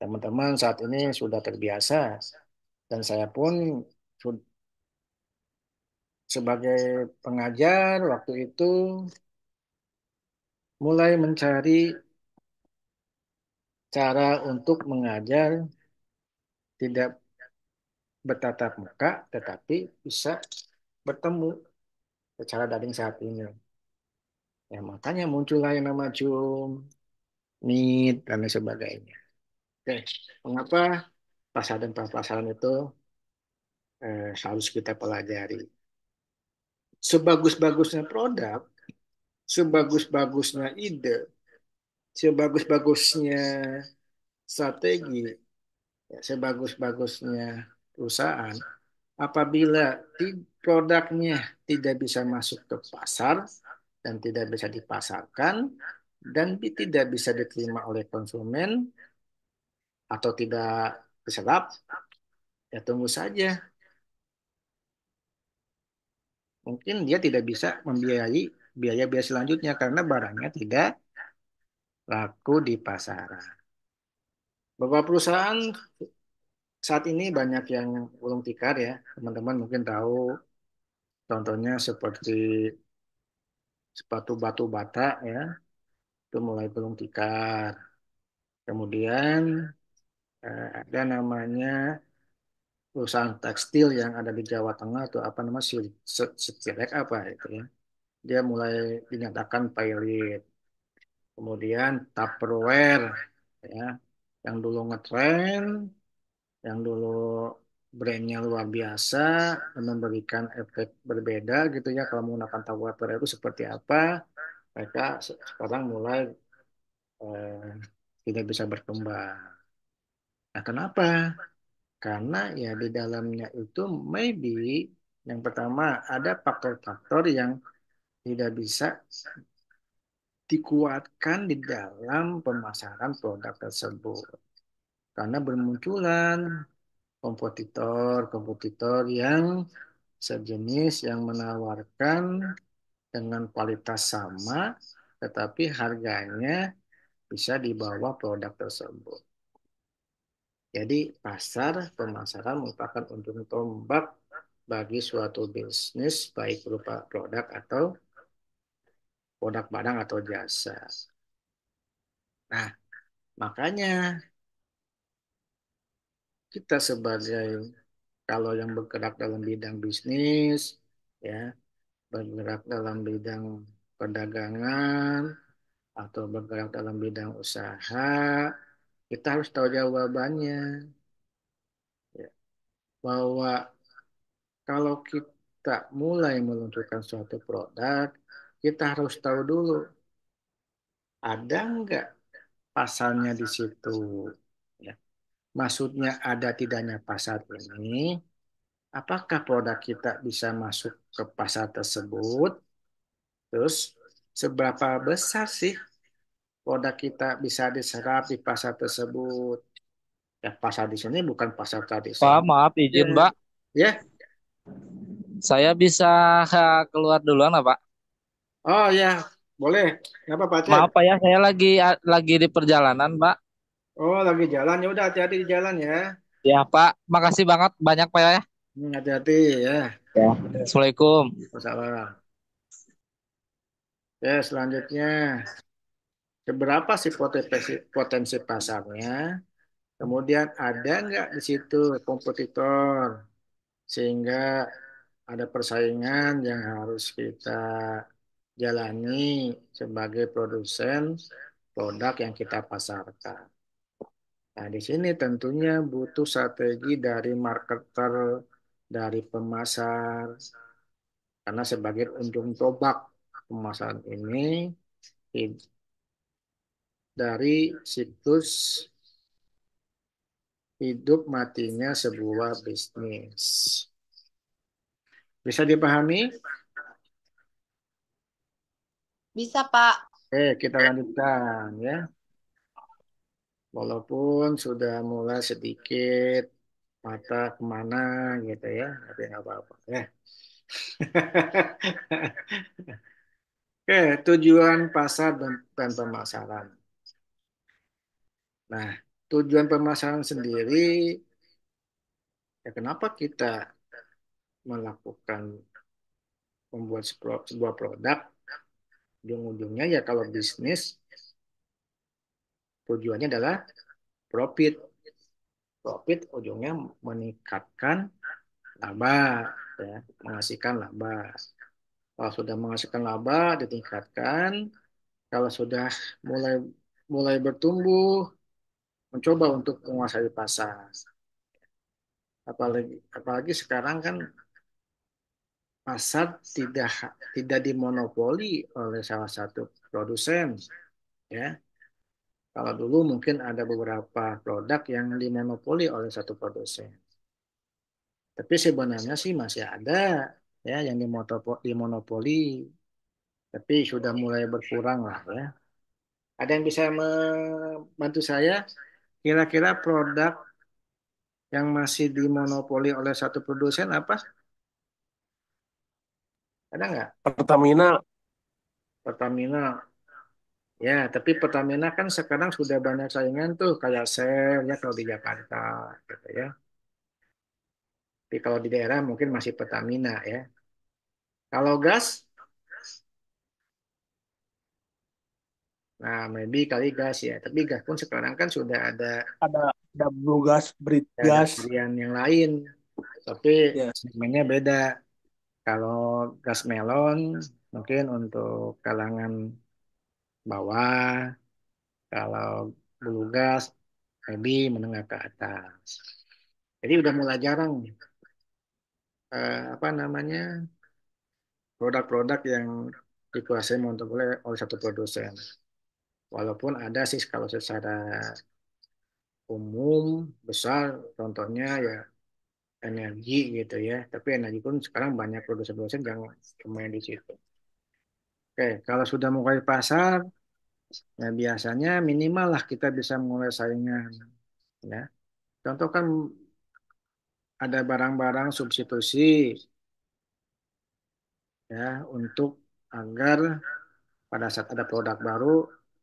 Teman-teman saat ini sudah terbiasa dan saya pun sebagai pengajar waktu itu mulai mencari cara untuk mengajar tidak bertatap muka tetapi bisa bertemu secara daring saat ini. Ya, makanya muncullah yang nama Zoom, Meet, dan lain sebagainya. Oke, mengapa dan pasaran itu eh, harus kita pelajari? Sebagus-bagusnya produk, sebagus-bagusnya ide, sebagus-bagusnya strategi, ya, sebagus-bagusnya perusahaan, apabila produknya tidak bisa masuk ke pasar dan tidak bisa dipasarkan dan tidak bisa diterima oleh konsumen atau tidak diserap, ya tunggu saja. Mungkin dia tidak bisa membiayai biaya-biaya selanjutnya karena barangnya tidak laku di pasaran. Beberapa perusahaan saat ini banyak yang ulung tikar ya teman-teman mungkin tahu contohnya seperti sepatu batu bata ya itu mulai ulung tikar kemudian eh, ada namanya perusahaan tekstil yang ada di Jawa Tengah atau apa namanya setirek apa itu ya dia mulai dinyatakan pilot kemudian Tupperware ya yang dulu ngetren yang dulu brandnya luar biasa memberikan efek berbeda gitu ya kalau menggunakan tabuator itu seperti apa mereka sekarang mulai eh, tidak bisa berkembang. Nah kenapa? Karena ya di dalamnya itu maybe yang pertama ada faktor-faktor yang tidak bisa dikuatkan di dalam pemasaran produk tersebut karena bermunculan kompetitor-kompetitor yang sejenis yang menawarkan dengan kualitas sama tetapi harganya bisa di bawah produk tersebut. Jadi pasar pemasaran merupakan untung tombak bagi suatu bisnis baik berupa produk atau produk barang atau jasa. Nah, makanya kita sebagai kalau yang bergerak dalam bidang bisnis, ya bergerak dalam bidang perdagangan atau bergerak dalam bidang usaha, kita harus tahu jawabannya. Ya. Bahwa kalau kita mulai meluncurkan suatu produk, kita harus tahu dulu ada nggak pasalnya di situ maksudnya ada tidaknya pasar ini, apakah produk kita bisa masuk ke pasar tersebut? Terus seberapa besar sih produk kita bisa diserap di pasar tersebut? Ya pasar di sini bukan pasar tradisional. Pak, maaf izin, Pak. Iya. Ya. Saya bisa keluar duluan, Pak. Oh ya, boleh. apa-apa, Maaf Pak ya, saya lagi lagi di perjalanan, Pak. Oh, lagi jalan. Ya udah hati-hati di jalan ya. Ya, Pak. Makasih banget banyak Pak ya. Hmm, hati-hati ya. Ya. Assalamualaikum. Masalah. Ya, selanjutnya seberapa sih potensi, potensi pasarnya? Kemudian ada nggak di situ kompetitor sehingga ada persaingan yang harus kita jalani sebagai produsen produk yang kita pasarkan. Nah, di sini tentunya butuh strategi dari marketer, dari pemasar, karena sebagai ujung tombak pemasaran ini dari situs hidup matinya sebuah bisnis. Bisa dipahami? Bisa, Pak. Oke, kita lanjutkan ya walaupun sudah mulai sedikit mata kemana gitu ya tapi nggak apa-apa ya Oke, tujuan pasar dan pemasaran. Nah, tujuan pemasaran sendiri, ya kenapa kita melakukan membuat sebuah produk, ujung-ujungnya ya kalau bisnis tujuannya adalah profit. Profit ujungnya meningkatkan laba, ya, menghasilkan laba. Kalau sudah menghasilkan laba, ditingkatkan. Kalau sudah mulai mulai bertumbuh, mencoba untuk menguasai pasar. Apalagi apalagi sekarang kan pasar tidak tidak dimonopoli oleh salah satu produsen, ya kalau dulu mungkin ada beberapa produk yang dimonopoli oleh satu produsen. Tapi sebenarnya sih masih ada ya yang dimonopoli, tapi sudah mulai berkurang lah ya. Ada yang bisa membantu saya? Kira-kira produk yang masih dimonopoli oleh satu produsen apa? Ada nggak? Pertamina. Pertamina Ya, tapi Pertamina kan sekarang sudah banyak saingan tuh kayak Shell ya kalau di Jakarta gitu ya. Tapi kalau di daerah mungkin masih Pertamina ya. Kalau gas? Nah, maybe kali gas ya. Tapi gas pun sekarang kan sudah ada Ada ada Blue Gas, Brit Gas. varian yang lain. Tapi Ya. segmennya beda. Kalau gas melon mungkin untuk kalangan bawah, kalau gas Abi menengah ke atas. Jadi udah mulai jarang eh, apa namanya produk-produk yang dikuasai monopoli oleh satu produsen. Walaupun ada sih kalau secara umum besar contohnya ya energi gitu ya. Tapi energi pun sekarang banyak produsen-produsen yang main di situ. Oke, kalau sudah mulai pasar, ya biasanya minimal lah kita bisa mulai saingan. Ya. Contoh kan ada barang-barang substitusi ya untuk agar pada saat ada produk baru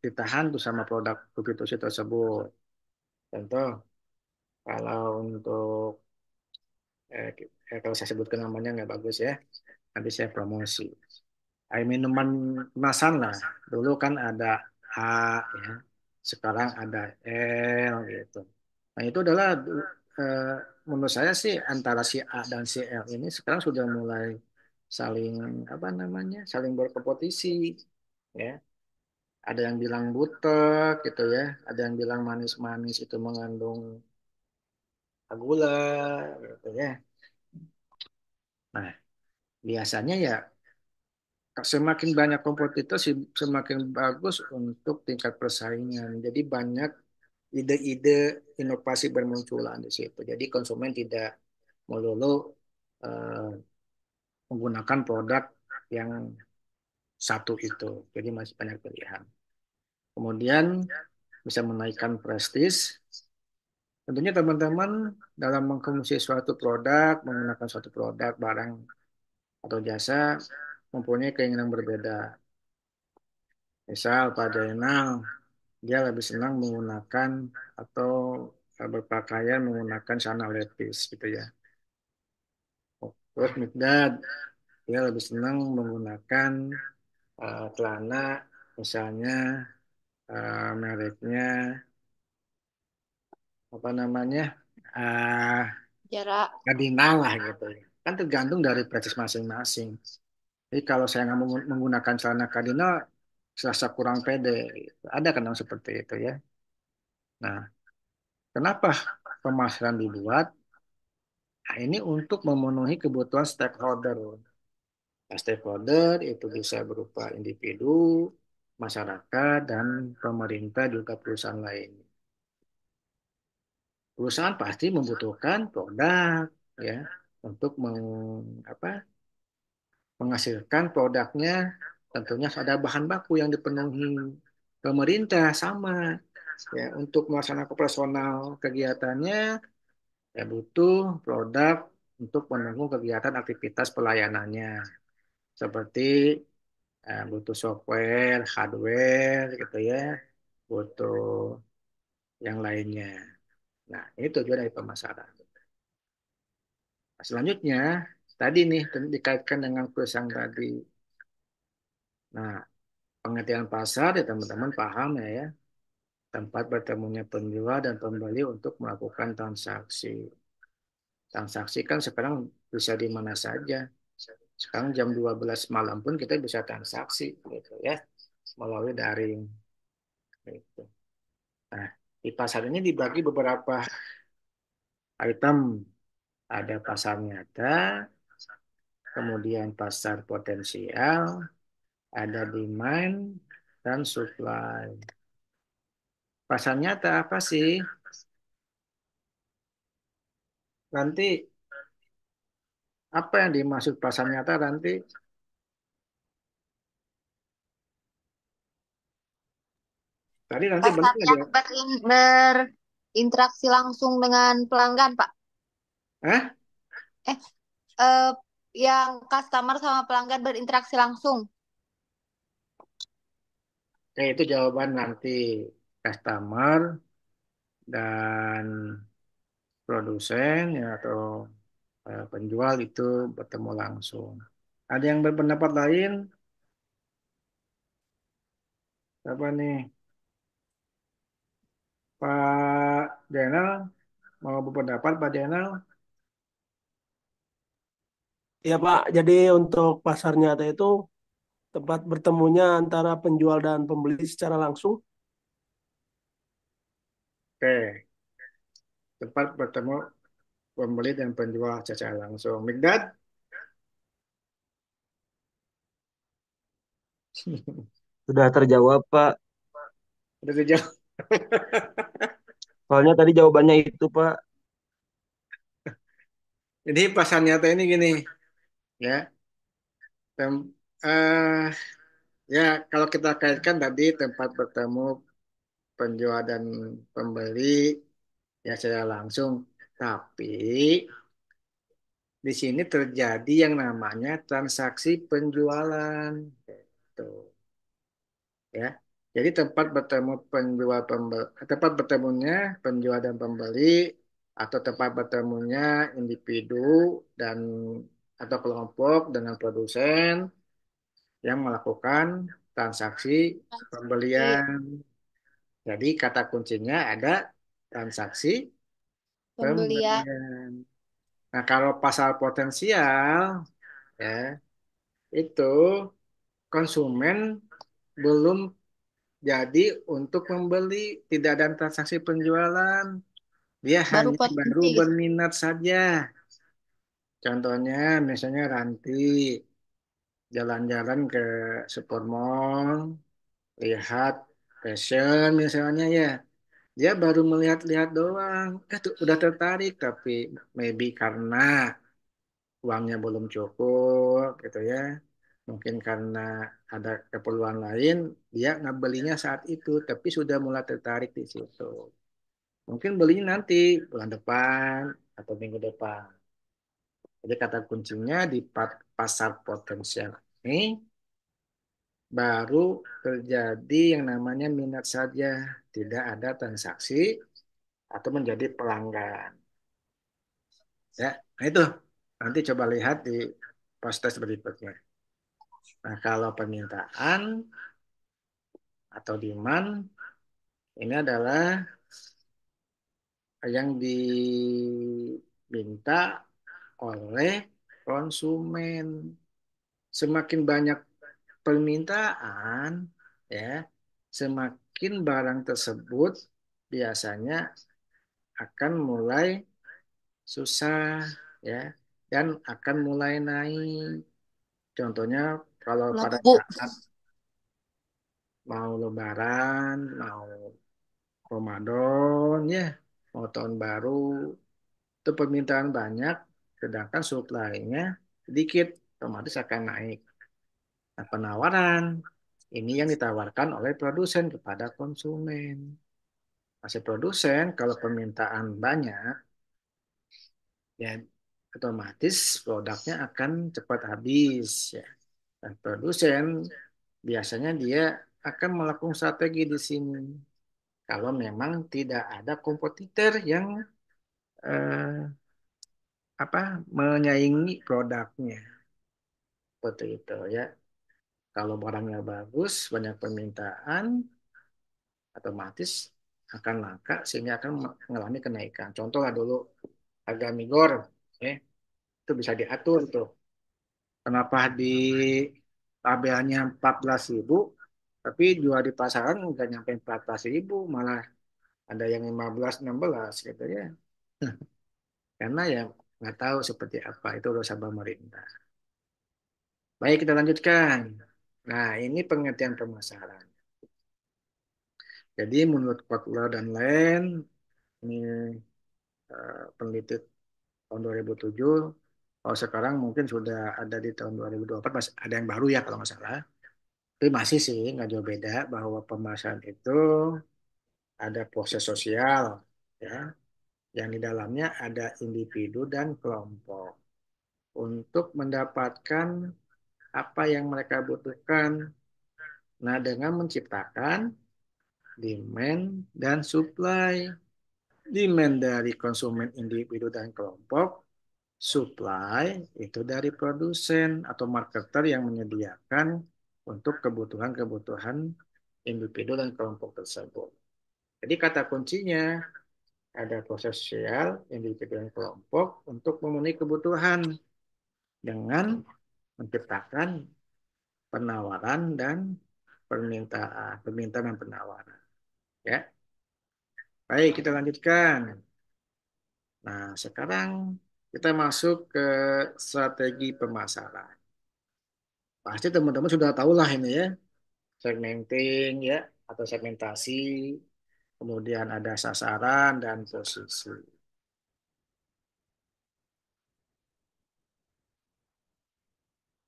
ditahan tuh sama produk substitusi tersebut. Contoh kalau untuk eh, eh kalau saya sebutkan namanya nggak bagus ya, nanti saya promosi air minuman kemasan lah. Dulu kan ada A, ya. sekarang ada L gitu. Nah itu adalah eh, menurut saya sih antara si A dan si L ini sekarang sudah mulai saling apa namanya saling berkompetisi ya ada yang bilang butek gitu ya ada yang bilang manis-manis itu mengandung gula gitu ya nah biasanya ya semakin banyak kompetitor semakin bagus untuk tingkat persaingan. Jadi banyak ide-ide inovasi bermunculan di situ. Jadi konsumen tidak melulu uh, menggunakan produk yang satu itu. Jadi masih banyak pilihan. Kemudian bisa menaikkan prestis. Tentunya teman-teman dalam mengkonsumsi suatu produk, menggunakan suatu produk, barang atau jasa mempunyai keinginan berbeda. Misal Pak Jainal, dia lebih senang menggunakan atau eh, berpakaian menggunakan sana lepis gitu ya. Terus Mikdad, dia lebih senang menggunakan uh, celana misalnya uh, mereknya apa namanya uh, jarak kardinal lah gitu ya. kan tergantung dari preferensi masing-masing jadi kalau saya nggak menggunakan celana kardinal, serasa kurang pede. Ada kadang seperti itu ya. Nah, kenapa pemasaran dibuat? Nah, ini untuk memenuhi kebutuhan stakeholder. Nah, stakeholder itu bisa berupa individu, masyarakat, dan pemerintah juga perusahaan lain. Perusahaan pasti membutuhkan produk ya untuk meng, apa, menghasilkan produknya tentunya ada bahan baku yang dipenuhi pemerintah sama ya untuk melaksanakan operasional kegiatannya ya butuh produk untuk menanggung kegiatan aktivitas pelayanannya seperti ya, butuh software, hardware gitu ya, butuh yang lainnya. Nah, ini tujuan dari pemasaran. Nah, selanjutnya Tadi nih dikaitkan dengan perusahaan tadi. Nah, pengertian pasar ya teman-teman paham ya ya. Tempat bertemunya penjual dan pembeli untuk melakukan transaksi. Transaksi kan sekarang bisa di mana saja. Sekarang jam 12 malam pun kita bisa transaksi gitu ya melalui daring. Gitu. Nah, di pasar ini dibagi beberapa item. Ada pasar nyata, kemudian pasar potensial, ada demand, dan supply. Pasar nyata apa sih? Nanti apa yang dimaksud pasar nyata nanti? Tadi nanti pasar yang berinteraksi langsung dengan pelanggan, Pak. Eh? Eh, eh yang customer sama pelanggan berinteraksi langsung? Oke, itu jawaban nanti customer dan produsen ya, atau uh, penjual itu bertemu langsung. Ada yang berpendapat lain? Apa nih? Pak Denal, mau berpendapat Pak Denal? Ya Pak, jadi untuk pasar nyata itu tempat bertemunya antara penjual dan pembeli secara langsung. Oke, tempat bertemu pembeli dan penjual secara langsung. Mikdad? Sudah terjawab, Pak. Sudah terjawab. Soalnya tadi jawabannya itu, Pak. Jadi pasar nyata ini gini, ya Tem uh, ya kalau kita kaitkan tadi tempat bertemu penjual dan pembeli ya saya langsung tapi di sini terjadi yang namanya transaksi penjualan gitu ya jadi tempat bertemu penjual pembeli, tempat bertemunya penjual dan pembeli atau tempat bertemunya individu dan atau kelompok dengan produsen yang melakukan transaksi pembelian. Jadi kata kuncinya ada transaksi pembelian. pembelian. Nah, kalau pasal potensial ya itu konsumen belum jadi untuk membeli tidak ada transaksi penjualan. Dia baru hanya baru berminat saja. Contohnya misalnya Ranti jalan-jalan ke supermall, lihat fashion misalnya ya. Dia baru melihat-lihat doang. Eh tuh, udah tertarik tapi maybe karena uangnya belum cukup gitu ya. Mungkin karena ada keperluan lain, dia ngebelinya saat itu tapi sudah mulai tertarik di situ. Mungkin belinya nanti bulan depan atau minggu depan. Jadi kata kuncinya di pasar potensial ini baru terjadi yang namanya minat saja, tidak ada transaksi atau menjadi pelanggan. Ya, nah itu nanti coba lihat di proses berikutnya. Nah, kalau permintaan atau demand ini adalah yang diminta oleh konsumen. Semakin banyak permintaan, ya, semakin barang tersebut biasanya akan mulai susah, ya, dan akan mulai naik. Contohnya kalau pada saat mau Lebaran, mau Ramadan, ya, mau tahun baru, itu permintaan banyak, sedangkan supply-nya sedikit, otomatis akan naik. Nah, penawaran ini yang ditawarkan oleh produsen kepada konsumen. Masih produsen kalau permintaan banyak, ya otomatis produknya akan cepat habis ya. Dan produsen biasanya dia akan melakukan strategi di sini. Kalau memang tidak ada kompetitor yang eh, apa menyaingi produknya seperti itu ya kalau barangnya bagus banyak permintaan otomatis akan langka sehingga akan mengalami kenaikan contohlah dulu harga migor ya itu bisa diatur tuh kenapa di tabelnya 14.000 tapi jual di pasaran nggak nyampe 14.000 malah ada yang 15 16 gitu ya nah, karena ya Nggak tahu seperti apa, itu urusan pemerintah. Baik, kita lanjutkan. Nah, ini pengertian pemasaran. Jadi menurut Kotler dan lain, ini uh, peneliti tahun 2007, kalau sekarang mungkin sudah ada di tahun 2024, masih ada yang baru ya kalau nggak salah. Tapi masih sih, nggak jauh beda bahwa pemasaran itu ada proses sosial, ya yang di dalamnya ada individu dan kelompok untuk mendapatkan apa yang mereka butuhkan. Nah, dengan menciptakan demand dan supply. Demand dari konsumen individu dan kelompok, supply itu dari produsen atau marketer yang menyediakan untuk kebutuhan-kebutuhan individu dan kelompok tersebut. Jadi kata kuncinya ada proses sosial, individu dan kelompok untuk memenuhi kebutuhan dengan menciptakan penawaran dan permintaan, permintaan dan penawaran. Ya. Baik, kita lanjutkan. Nah, sekarang kita masuk ke strategi pemasaran. Pasti teman-teman sudah tahu lah ini ya, segmenting ya atau segmentasi kemudian ada sasaran dan posisi.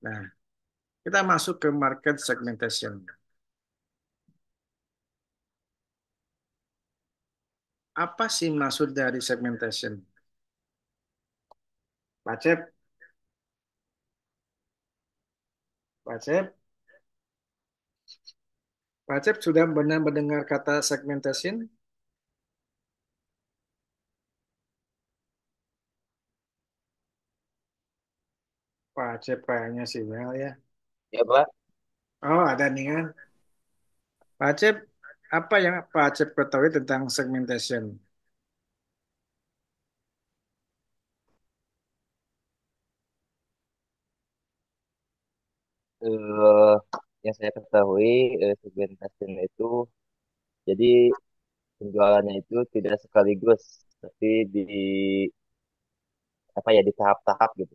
Nah, kita masuk ke market segmentation. Apa sih maksud dari segmentation? Pak Cep? Pak Cep? Pak Cep sudah benar mendengar kata segmentation? Pak Cep kayaknya sih Mel ya. Ya Pak. Oh ada nih kan. Pak Cep, apa yang Pak Cep ketahui tentang segmentation? Eh, yang saya ketahui eh, segmentasi itu jadi penjualannya itu tidak sekaligus tapi di apa ya di tahap-tahap gitu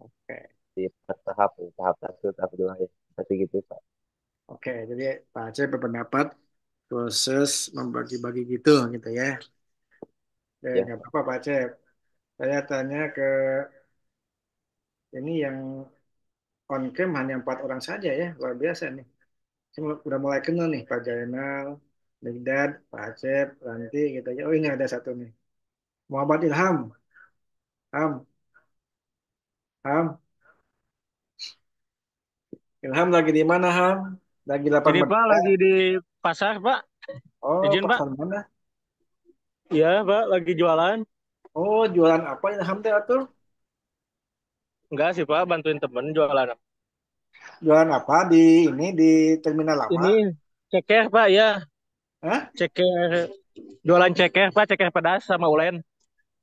Oke, di tahap di tahap satu tahap dua ya seperti gitu Pak oke. Jadi Pak Aceh berpendapat proses membagi-bagi gitu gitu ya. ya nggak apa-apa Pak Cep. Saya tanya ke ini yang on cam hanya empat orang saja ya luar biasa nih udah mulai kenal nih Pak Jainal Megdad Pak Acep Ranti gitu aja oh ini ada satu nih Muhammad Ilham Ham Ham Ilham lagi di mana Ham lagi delapan Jadi Pak lagi di pasar Pak oh Izin, pasar Pak mana Iya Pak lagi jualan oh jualan apa Ilham teh atuh Enggak sih Pak, bantuin temen jualan apa. Jualan apa di ini di terminal lama? Ini ceker Pak ya. Hah? Ceker jualan ceker Pak, ceker pedas sama ulen.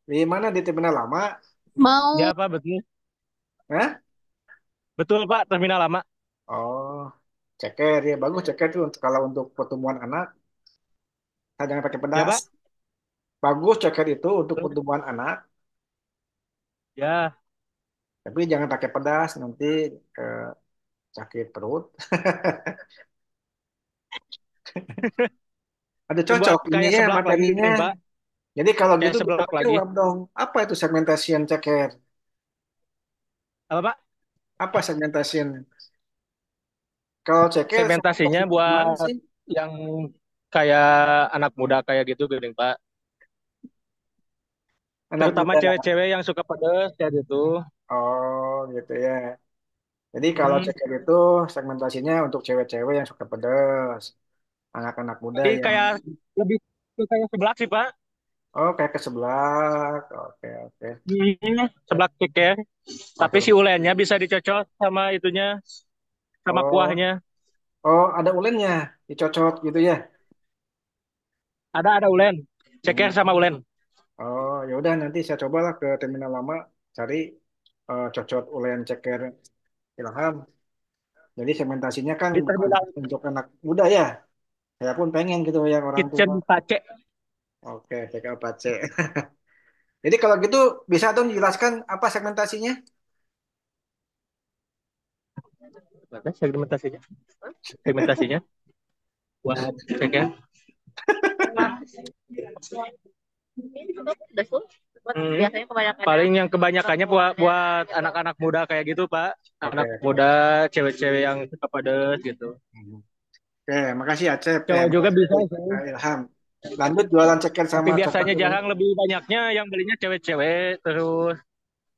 Di mana di terminal lama? Mau. Ya Pak, betul. Hah? Betul Pak, terminal lama. Oh, ceker ya bagus ceker tuh untuk, kalau untuk pertumbuhan anak. Nah, jangan pakai iya, pedas. Ya, Pak. Bagus ceker itu untuk pertumbuhan anak. Ya, tapi jangan pakai pedas, nanti eh, sakit perut. Ada cocok Coba kayak ya seblak lagi, materinya. Jadi kalau kayak gitu seblak lagi. dong, apa itu segmentation ceker? Apa, Pak? Apa segmentation? Kalau ceker segmentasinya buat sih? yang kayak anak muda kayak gitu gini Pak Anak terutama cewek-cewek yang suka pedas kayak gitu Oh, gitu ya. Jadi kalau Hmm, ceker itu segmentasinya untuk cewek-cewek yang suka pedas, anak-anak muda Jadi yang kayak lebih ke kayak sebelah sih Pak. oh kayak ke sebelah. Oke, oke. Hmm, sebelah ceker. Ya. Tapi si ulennya bisa dicocok sama itunya, sama Oh, kuahnya. oh ada ulennya, dicocok gitu ya. Ada ada ulen, ceker hmm. sama ulen. Oh, ya udah nanti saya cobalah ke terminal lama cari uh, cocot ulen ceker ilham jadi segmentasinya kan untuk anak muda ya saya pun pengen gitu yang orang Kitchen tua pace. oke ceker pace jadi kalau gitu bisa tuh jelaskan apa segmentasinya apa segmentasinya? Segmentasinya? Wah, cek ya buat hmm. biasanya kebanyakan paling yang kebanyakannya buat ya. buat anak-anak muda kayak gitu pak okay. anak muda cewek-cewek yang suka pada gitu oke okay, makasih Acep cewek ya, juga bisa Ilham lanjut jualan ceker sama Tapi biasanya jarang dulu. lebih banyaknya yang belinya cewek-cewek terus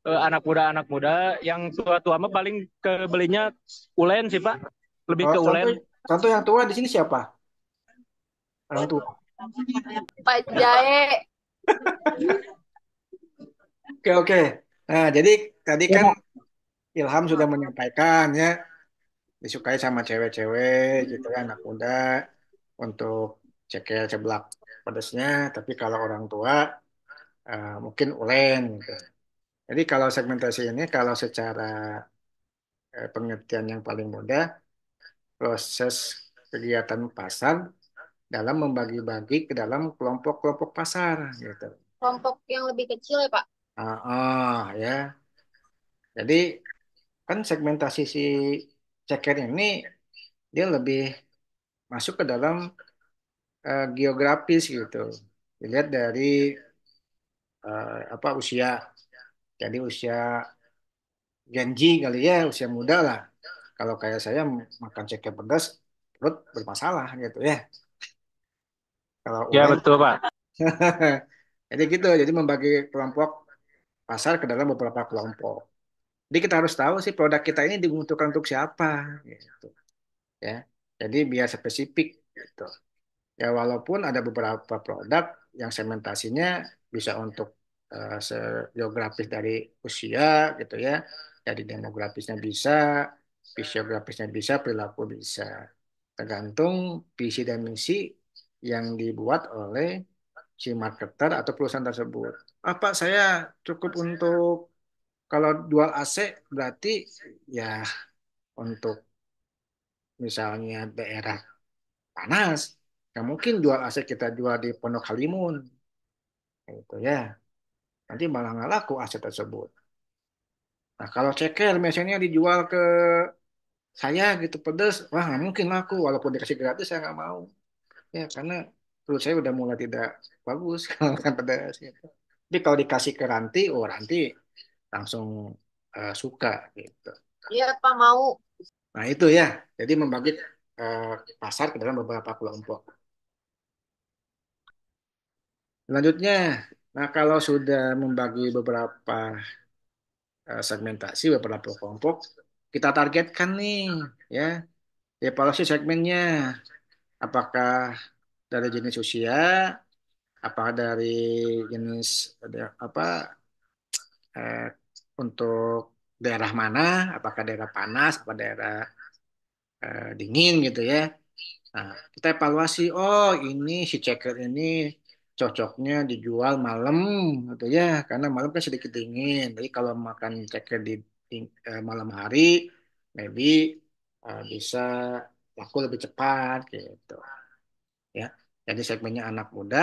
uh, anak muda anak muda yang tua-tua mah paling ke belinya ulen sih pak lebih oh, ke contoh, ulen contoh yang tua di sini siapa orang tua Pak Jae Oke oke. Nah, jadi tadi ya, kan Ilham sudah menyampaikan ya disukai sama cewek-cewek gitu kan anak muda untuk cekel ceblak pedesnya, tapi kalau orang tua uh, mungkin ulen gitu. Jadi kalau segmentasi ini kalau secara uh, pengertian yang paling mudah proses kegiatan pasar dalam membagi-bagi ke dalam kelompok-kelompok pasar gitu. Kelompok yang lebih kecil ya, Pak? Ah, ah, ya. Jadi kan segmentasi si ceker ini dia lebih masuk ke dalam uh, geografis gitu. Dilihat dari uh, apa usia. Jadi usia Genji kali ya, usia muda lah. Kalau kayak saya makan ceker pedas, perut bermasalah gitu ya. Kalau Ya, betul, Pak. jadi gitu. Jadi membagi kelompok pasar ke dalam beberapa kelompok. Jadi kita harus tahu sih produk kita ini dibutuhkan untuk siapa gitu. Ya. Jadi biar spesifik gitu. Ya walaupun ada beberapa produk yang segmentasinya bisa untuk uh, eh, geografis dari usia gitu ya. Dari demografisnya bisa, fisiografisnya bisa, perilaku bisa. Tergantung visi dan misi yang dibuat oleh si marketer atau perusahaan tersebut apa saya cukup untuk kalau dual AC berarti ya untuk misalnya daerah panas ya mungkin jual AC kita jual di Pondok Halimun gitu ya nanti malah nggak laku AC tersebut nah kalau ceker misalnya dijual ke saya gitu pedes wah nggak mungkin laku walaupun dikasih gratis saya nggak mau ya karena perut saya udah mulai tidak bagus kalau makan pedes gitu tapi kalau dikasih ke Ranti, oh Ranti langsung uh, suka gitu. Iya Pak mau. Nah itu ya, jadi membagi uh, pasar ke dalam beberapa kelompok. Selanjutnya, nah kalau sudah membagi beberapa uh, segmentasi, beberapa kelompok, kita targetkan nih ya evaluasi segmennya apakah dari jenis usia apa dari jenis apa eh, untuk daerah mana, apakah daerah panas, apa daerah eh, dingin gitu ya. Nah, kita evaluasi, oh ini si ceker ini cocoknya dijual malam gitu ya, karena malam kan sedikit dingin. Jadi kalau makan ceker di, di eh, malam hari, maybe eh, bisa laku lebih cepat gitu. Ya, jadi segmennya anak muda,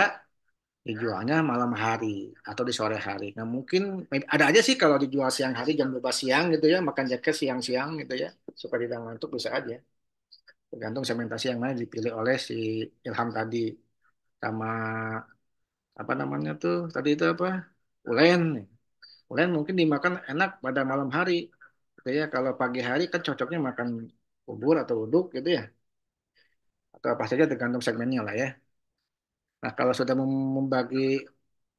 dijualnya malam hari atau di sore hari. Nah mungkin ada aja sih kalau dijual siang hari jam 12 siang gitu ya, makan jaket siang-siang gitu ya, supaya tidak ngantuk bisa aja. Tergantung segmentasi yang mana dipilih oleh si Ilham tadi sama apa namanya tuh tadi itu apa ulen ulen mungkin dimakan enak pada malam hari gitu ya kalau pagi hari kan cocoknya makan bubur atau uduk gitu ya atau apa saja tergantung segmennya lah ya Nah, kalau sudah membagi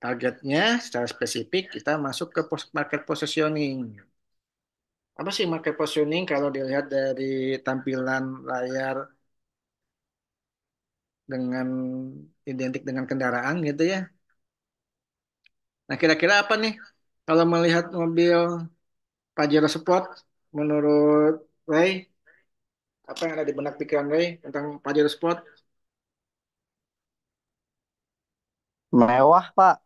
targetnya secara spesifik, kita masuk ke market positioning. Apa sih market positioning kalau dilihat dari tampilan layar dengan identik dengan kendaraan gitu ya. Nah, kira-kira apa nih kalau melihat mobil Pajero Sport menurut Ray? Apa yang ada di benak pikiran Ray tentang Pajero Sport? Mewah, Pak.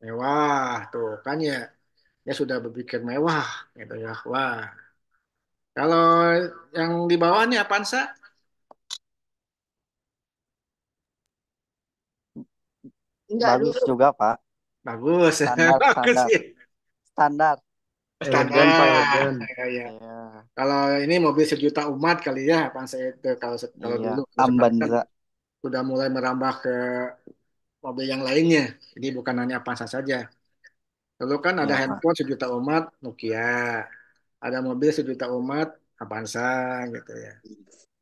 Mewah, tuh kan ya. Ya sudah berpikir mewah, gitu ya. Wah, kalau yang di bawah nih apaan, Sa? Enggak Bagus dulu. juga, Pak. Bagus. Standar, Bagus standar. ya. Standar. Elegan, Pak, Standar. elegan. Ya, ya. Iya. Iya. Kalau ini mobil sejuta umat kali ya, apaan saya itu. Kalau, kalau Iya, dulu, kalau sekarang kan Ambanza. sudah mulai merambah ke mobil yang lainnya. Jadi bukan hanya Avanza saja. Lalu kan ada ya. handphone sejuta umat Nokia, ada mobil sejuta umat Avanza gitu ya.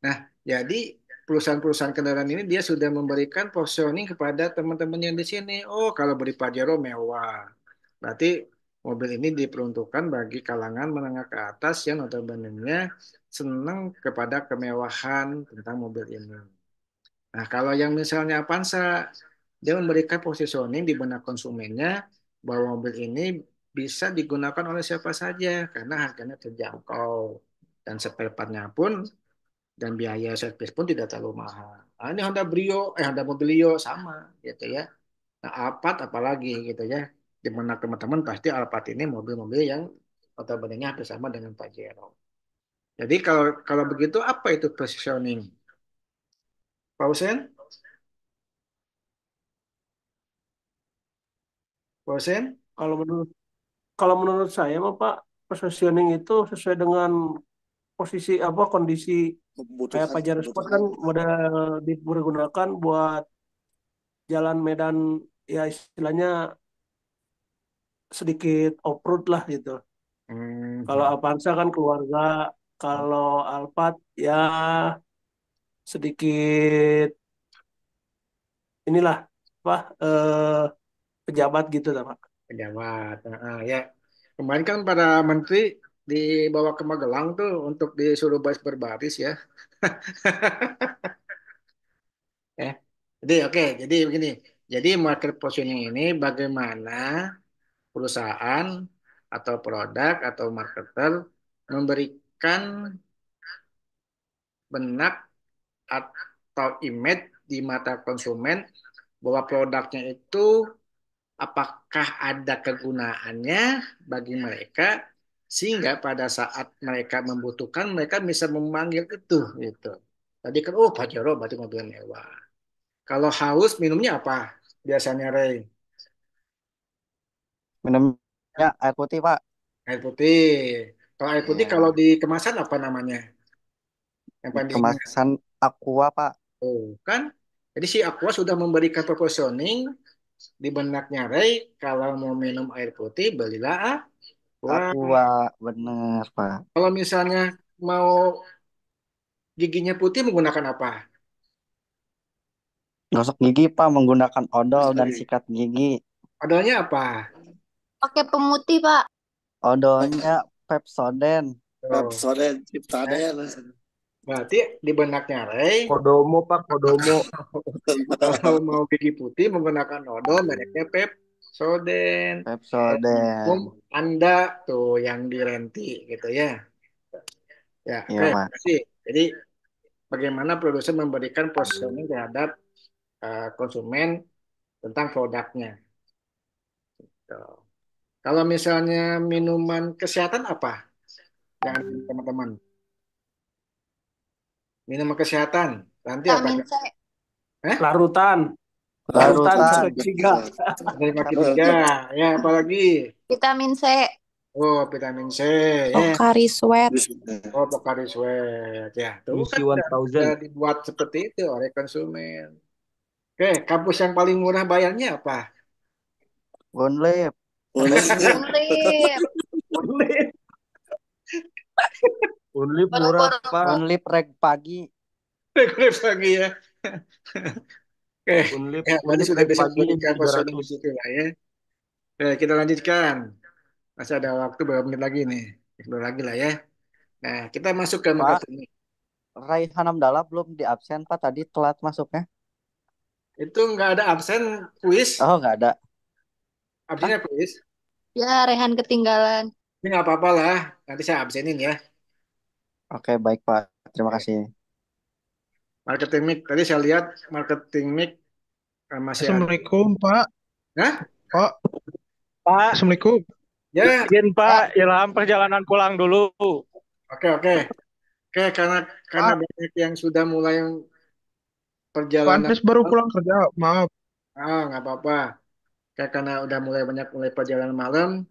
Nah, jadi perusahaan-perusahaan kendaraan ini dia sudah memberikan positioning kepada teman-teman yang di sini. Oh, kalau beli Pajero mewah. Berarti mobil ini diperuntukkan bagi kalangan menengah ke atas yang notabene senang kepada kemewahan tentang mobil ini. Nah, kalau yang misalnya Avanza dia memberikan positioning di mana konsumennya bahwa mobil ini bisa digunakan oleh siapa saja karena harganya terjangkau dan spare partnya pun dan biaya servis pun tidak terlalu mahal. Nah, ini Honda Brio, eh Honda Mobilio sama gitu ya. Nah, Alphard apalagi gitu ya. Di mana teman-teman pasti Alphard ini mobil-mobil yang notabene hampir sama dengan Pajero. Jadi kalau kalau begitu apa itu positioning? Pak Hussein? Bosen? Kalau menurut kalau menurut saya mah Pak positioning itu sesuai dengan posisi apa kondisi kebutuhan, kayak Pajero Sport kan model dipergunakan buat jalan medan ya istilahnya sedikit off road lah gitu. Hmm. Kalau Avanza kan keluarga, kalau Alphard ya sedikit inilah apa eh, pejabat gitu lah Pak. Pejabat. Nah, ya. Kemarin kan para menteri dibawa ke Magelang tuh untuk disuruh baris berbaris ya. Eh Jadi oke, jadi begini. Jadi market positioning ini bagaimana perusahaan atau produk atau marketer memberikan benak atau image di mata konsumen bahwa produknya itu apakah ada kegunaannya bagi mereka sehingga pada saat mereka membutuhkan mereka bisa memanggil itu gitu. Tadi kan oh pajero berarti mobil mewah. Kalau haus minumnya apa biasanya Rey? Minumnya air putih Pak. Air putih. Kalau air putih iya. kalau di kemasan apa namanya? Yang kemasan aqua Pak. Oh, kan? Jadi si Aqua sudah memberikan proportioning di benaknya Ray kalau mau minum air putih belilah ah. Aqua, bener Pak. Kalau misalnya mau giginya putih menggunakan apa? Gosok gigi Pak menggunakan odol Sorry. dan sikat gigi. Odolnya apa? Pakai pemutih Pak. Odolnya Pepsodent. Pepsodent, Pepsodent. Berarti di benaknya Ray. Kodomo Pak, Kodomo. Kalau mau gigi putih menggunakan odol mereknya Pep Soden. Pep anda tuh yang direnti gitu ya. Ya, iya, Ray, Jadi bagaimana produsen memberikan positioning terhadap uh, konsumen tentang produknya. Gitu. Kalau misalnya minuman kesehatan apa? yang teman-teman. Minum kesehatan. Nanti apa? Vitamin C. Eh? Larutan. Larutan, Larutan. tiga. kasih tiga. Ya, apalagi? Vitamin C. Oh, vitamin C. Ya. Pokari Sweat. Oh, Pokari Sweat. Ya, itu kan sudah dibuat seperti itu oleh konsumen. Oke, kampus yang paling murah bayarnya apa? Online Online Unlip murah pak. Unlip reg pagi. Reg pagi ya. Oke. Eh, okay. Unlip. Ya, berarti sudah bisa memberikan pasokan di situ lah ya. Oke, eh, kita lanjutkan. Masih ada waktu berapa menit lagi nih? Berapa lagi lah ya. Nah, kita masuk ke Pak, ini. Raihan Dala belum di absen Pak tadi telat masuknya. Itu nggak ada absen kuis. Oh, nggak ada. Absennya kuis. Ya, Rehan ketinggalan. Ini nggak apa-apa lah. Nanti saya absenin ya. Oke, baik Pak. Terima kasih. Marketing mix. Tadi saya lihat marketing mix eh, masih ada. Assalamualaikum Pak. Hah? Pak. Pak. Assalamualaikum. Ya. Izin Pak, Pak. Ilham perjalanan pulang dulu. Oke, oke. Oke, karena karena Pak. banyak yang sudah mulai perjalanan. Pak baru pulang kerja, maaf. Ah, nggak apa-apa. Kayak karena udah mulai banyak mulai perjalanan malam.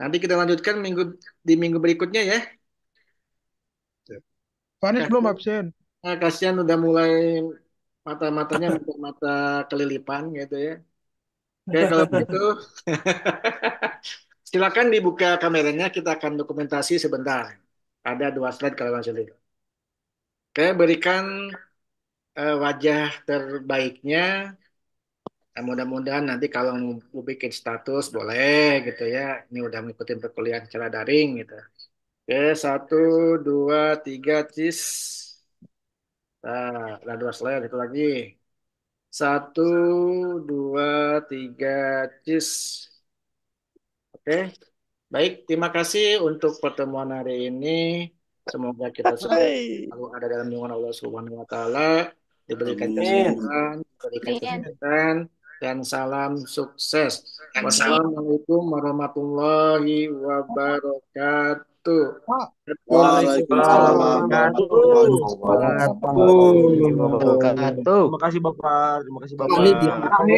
Nanti kita lanjutkan minggu di minggu berikutnya ya. Vanis belum absen. Nah, kasihan udah mulai mata-matanya untuk mata kelilipan gitu ya. Oke, kalau begitu silakan dibuka kameranya, kita akan dokumentasi sebentar. Ada dua slide kalau masih lihat. Oke, berikan uh, wajah terbaiknya. Nah, mudah-mudahan nanti kalau mau bikin status boleh gitu ya. Ini udah mengikuti perkuliahan secara daring gitu. Oke, satu, dua, tiga, cis. Nah, ada dua selayar, itu lagi. Satu, dua, tiga, cis. Oke, baik. Terima kasih untuk pertemuan hari ini. Semoga kita semua selalu ada dalam lindungan Allah Subhanahu wa taala, diberikan kesehatan, diberikan kesehatan dan salam sukses. Wassalamualaikum warahmatullahi wabarakatuh wabarakatuh. Waalaikumsalam Terima kasih Bapak. Terima kasih Bapak.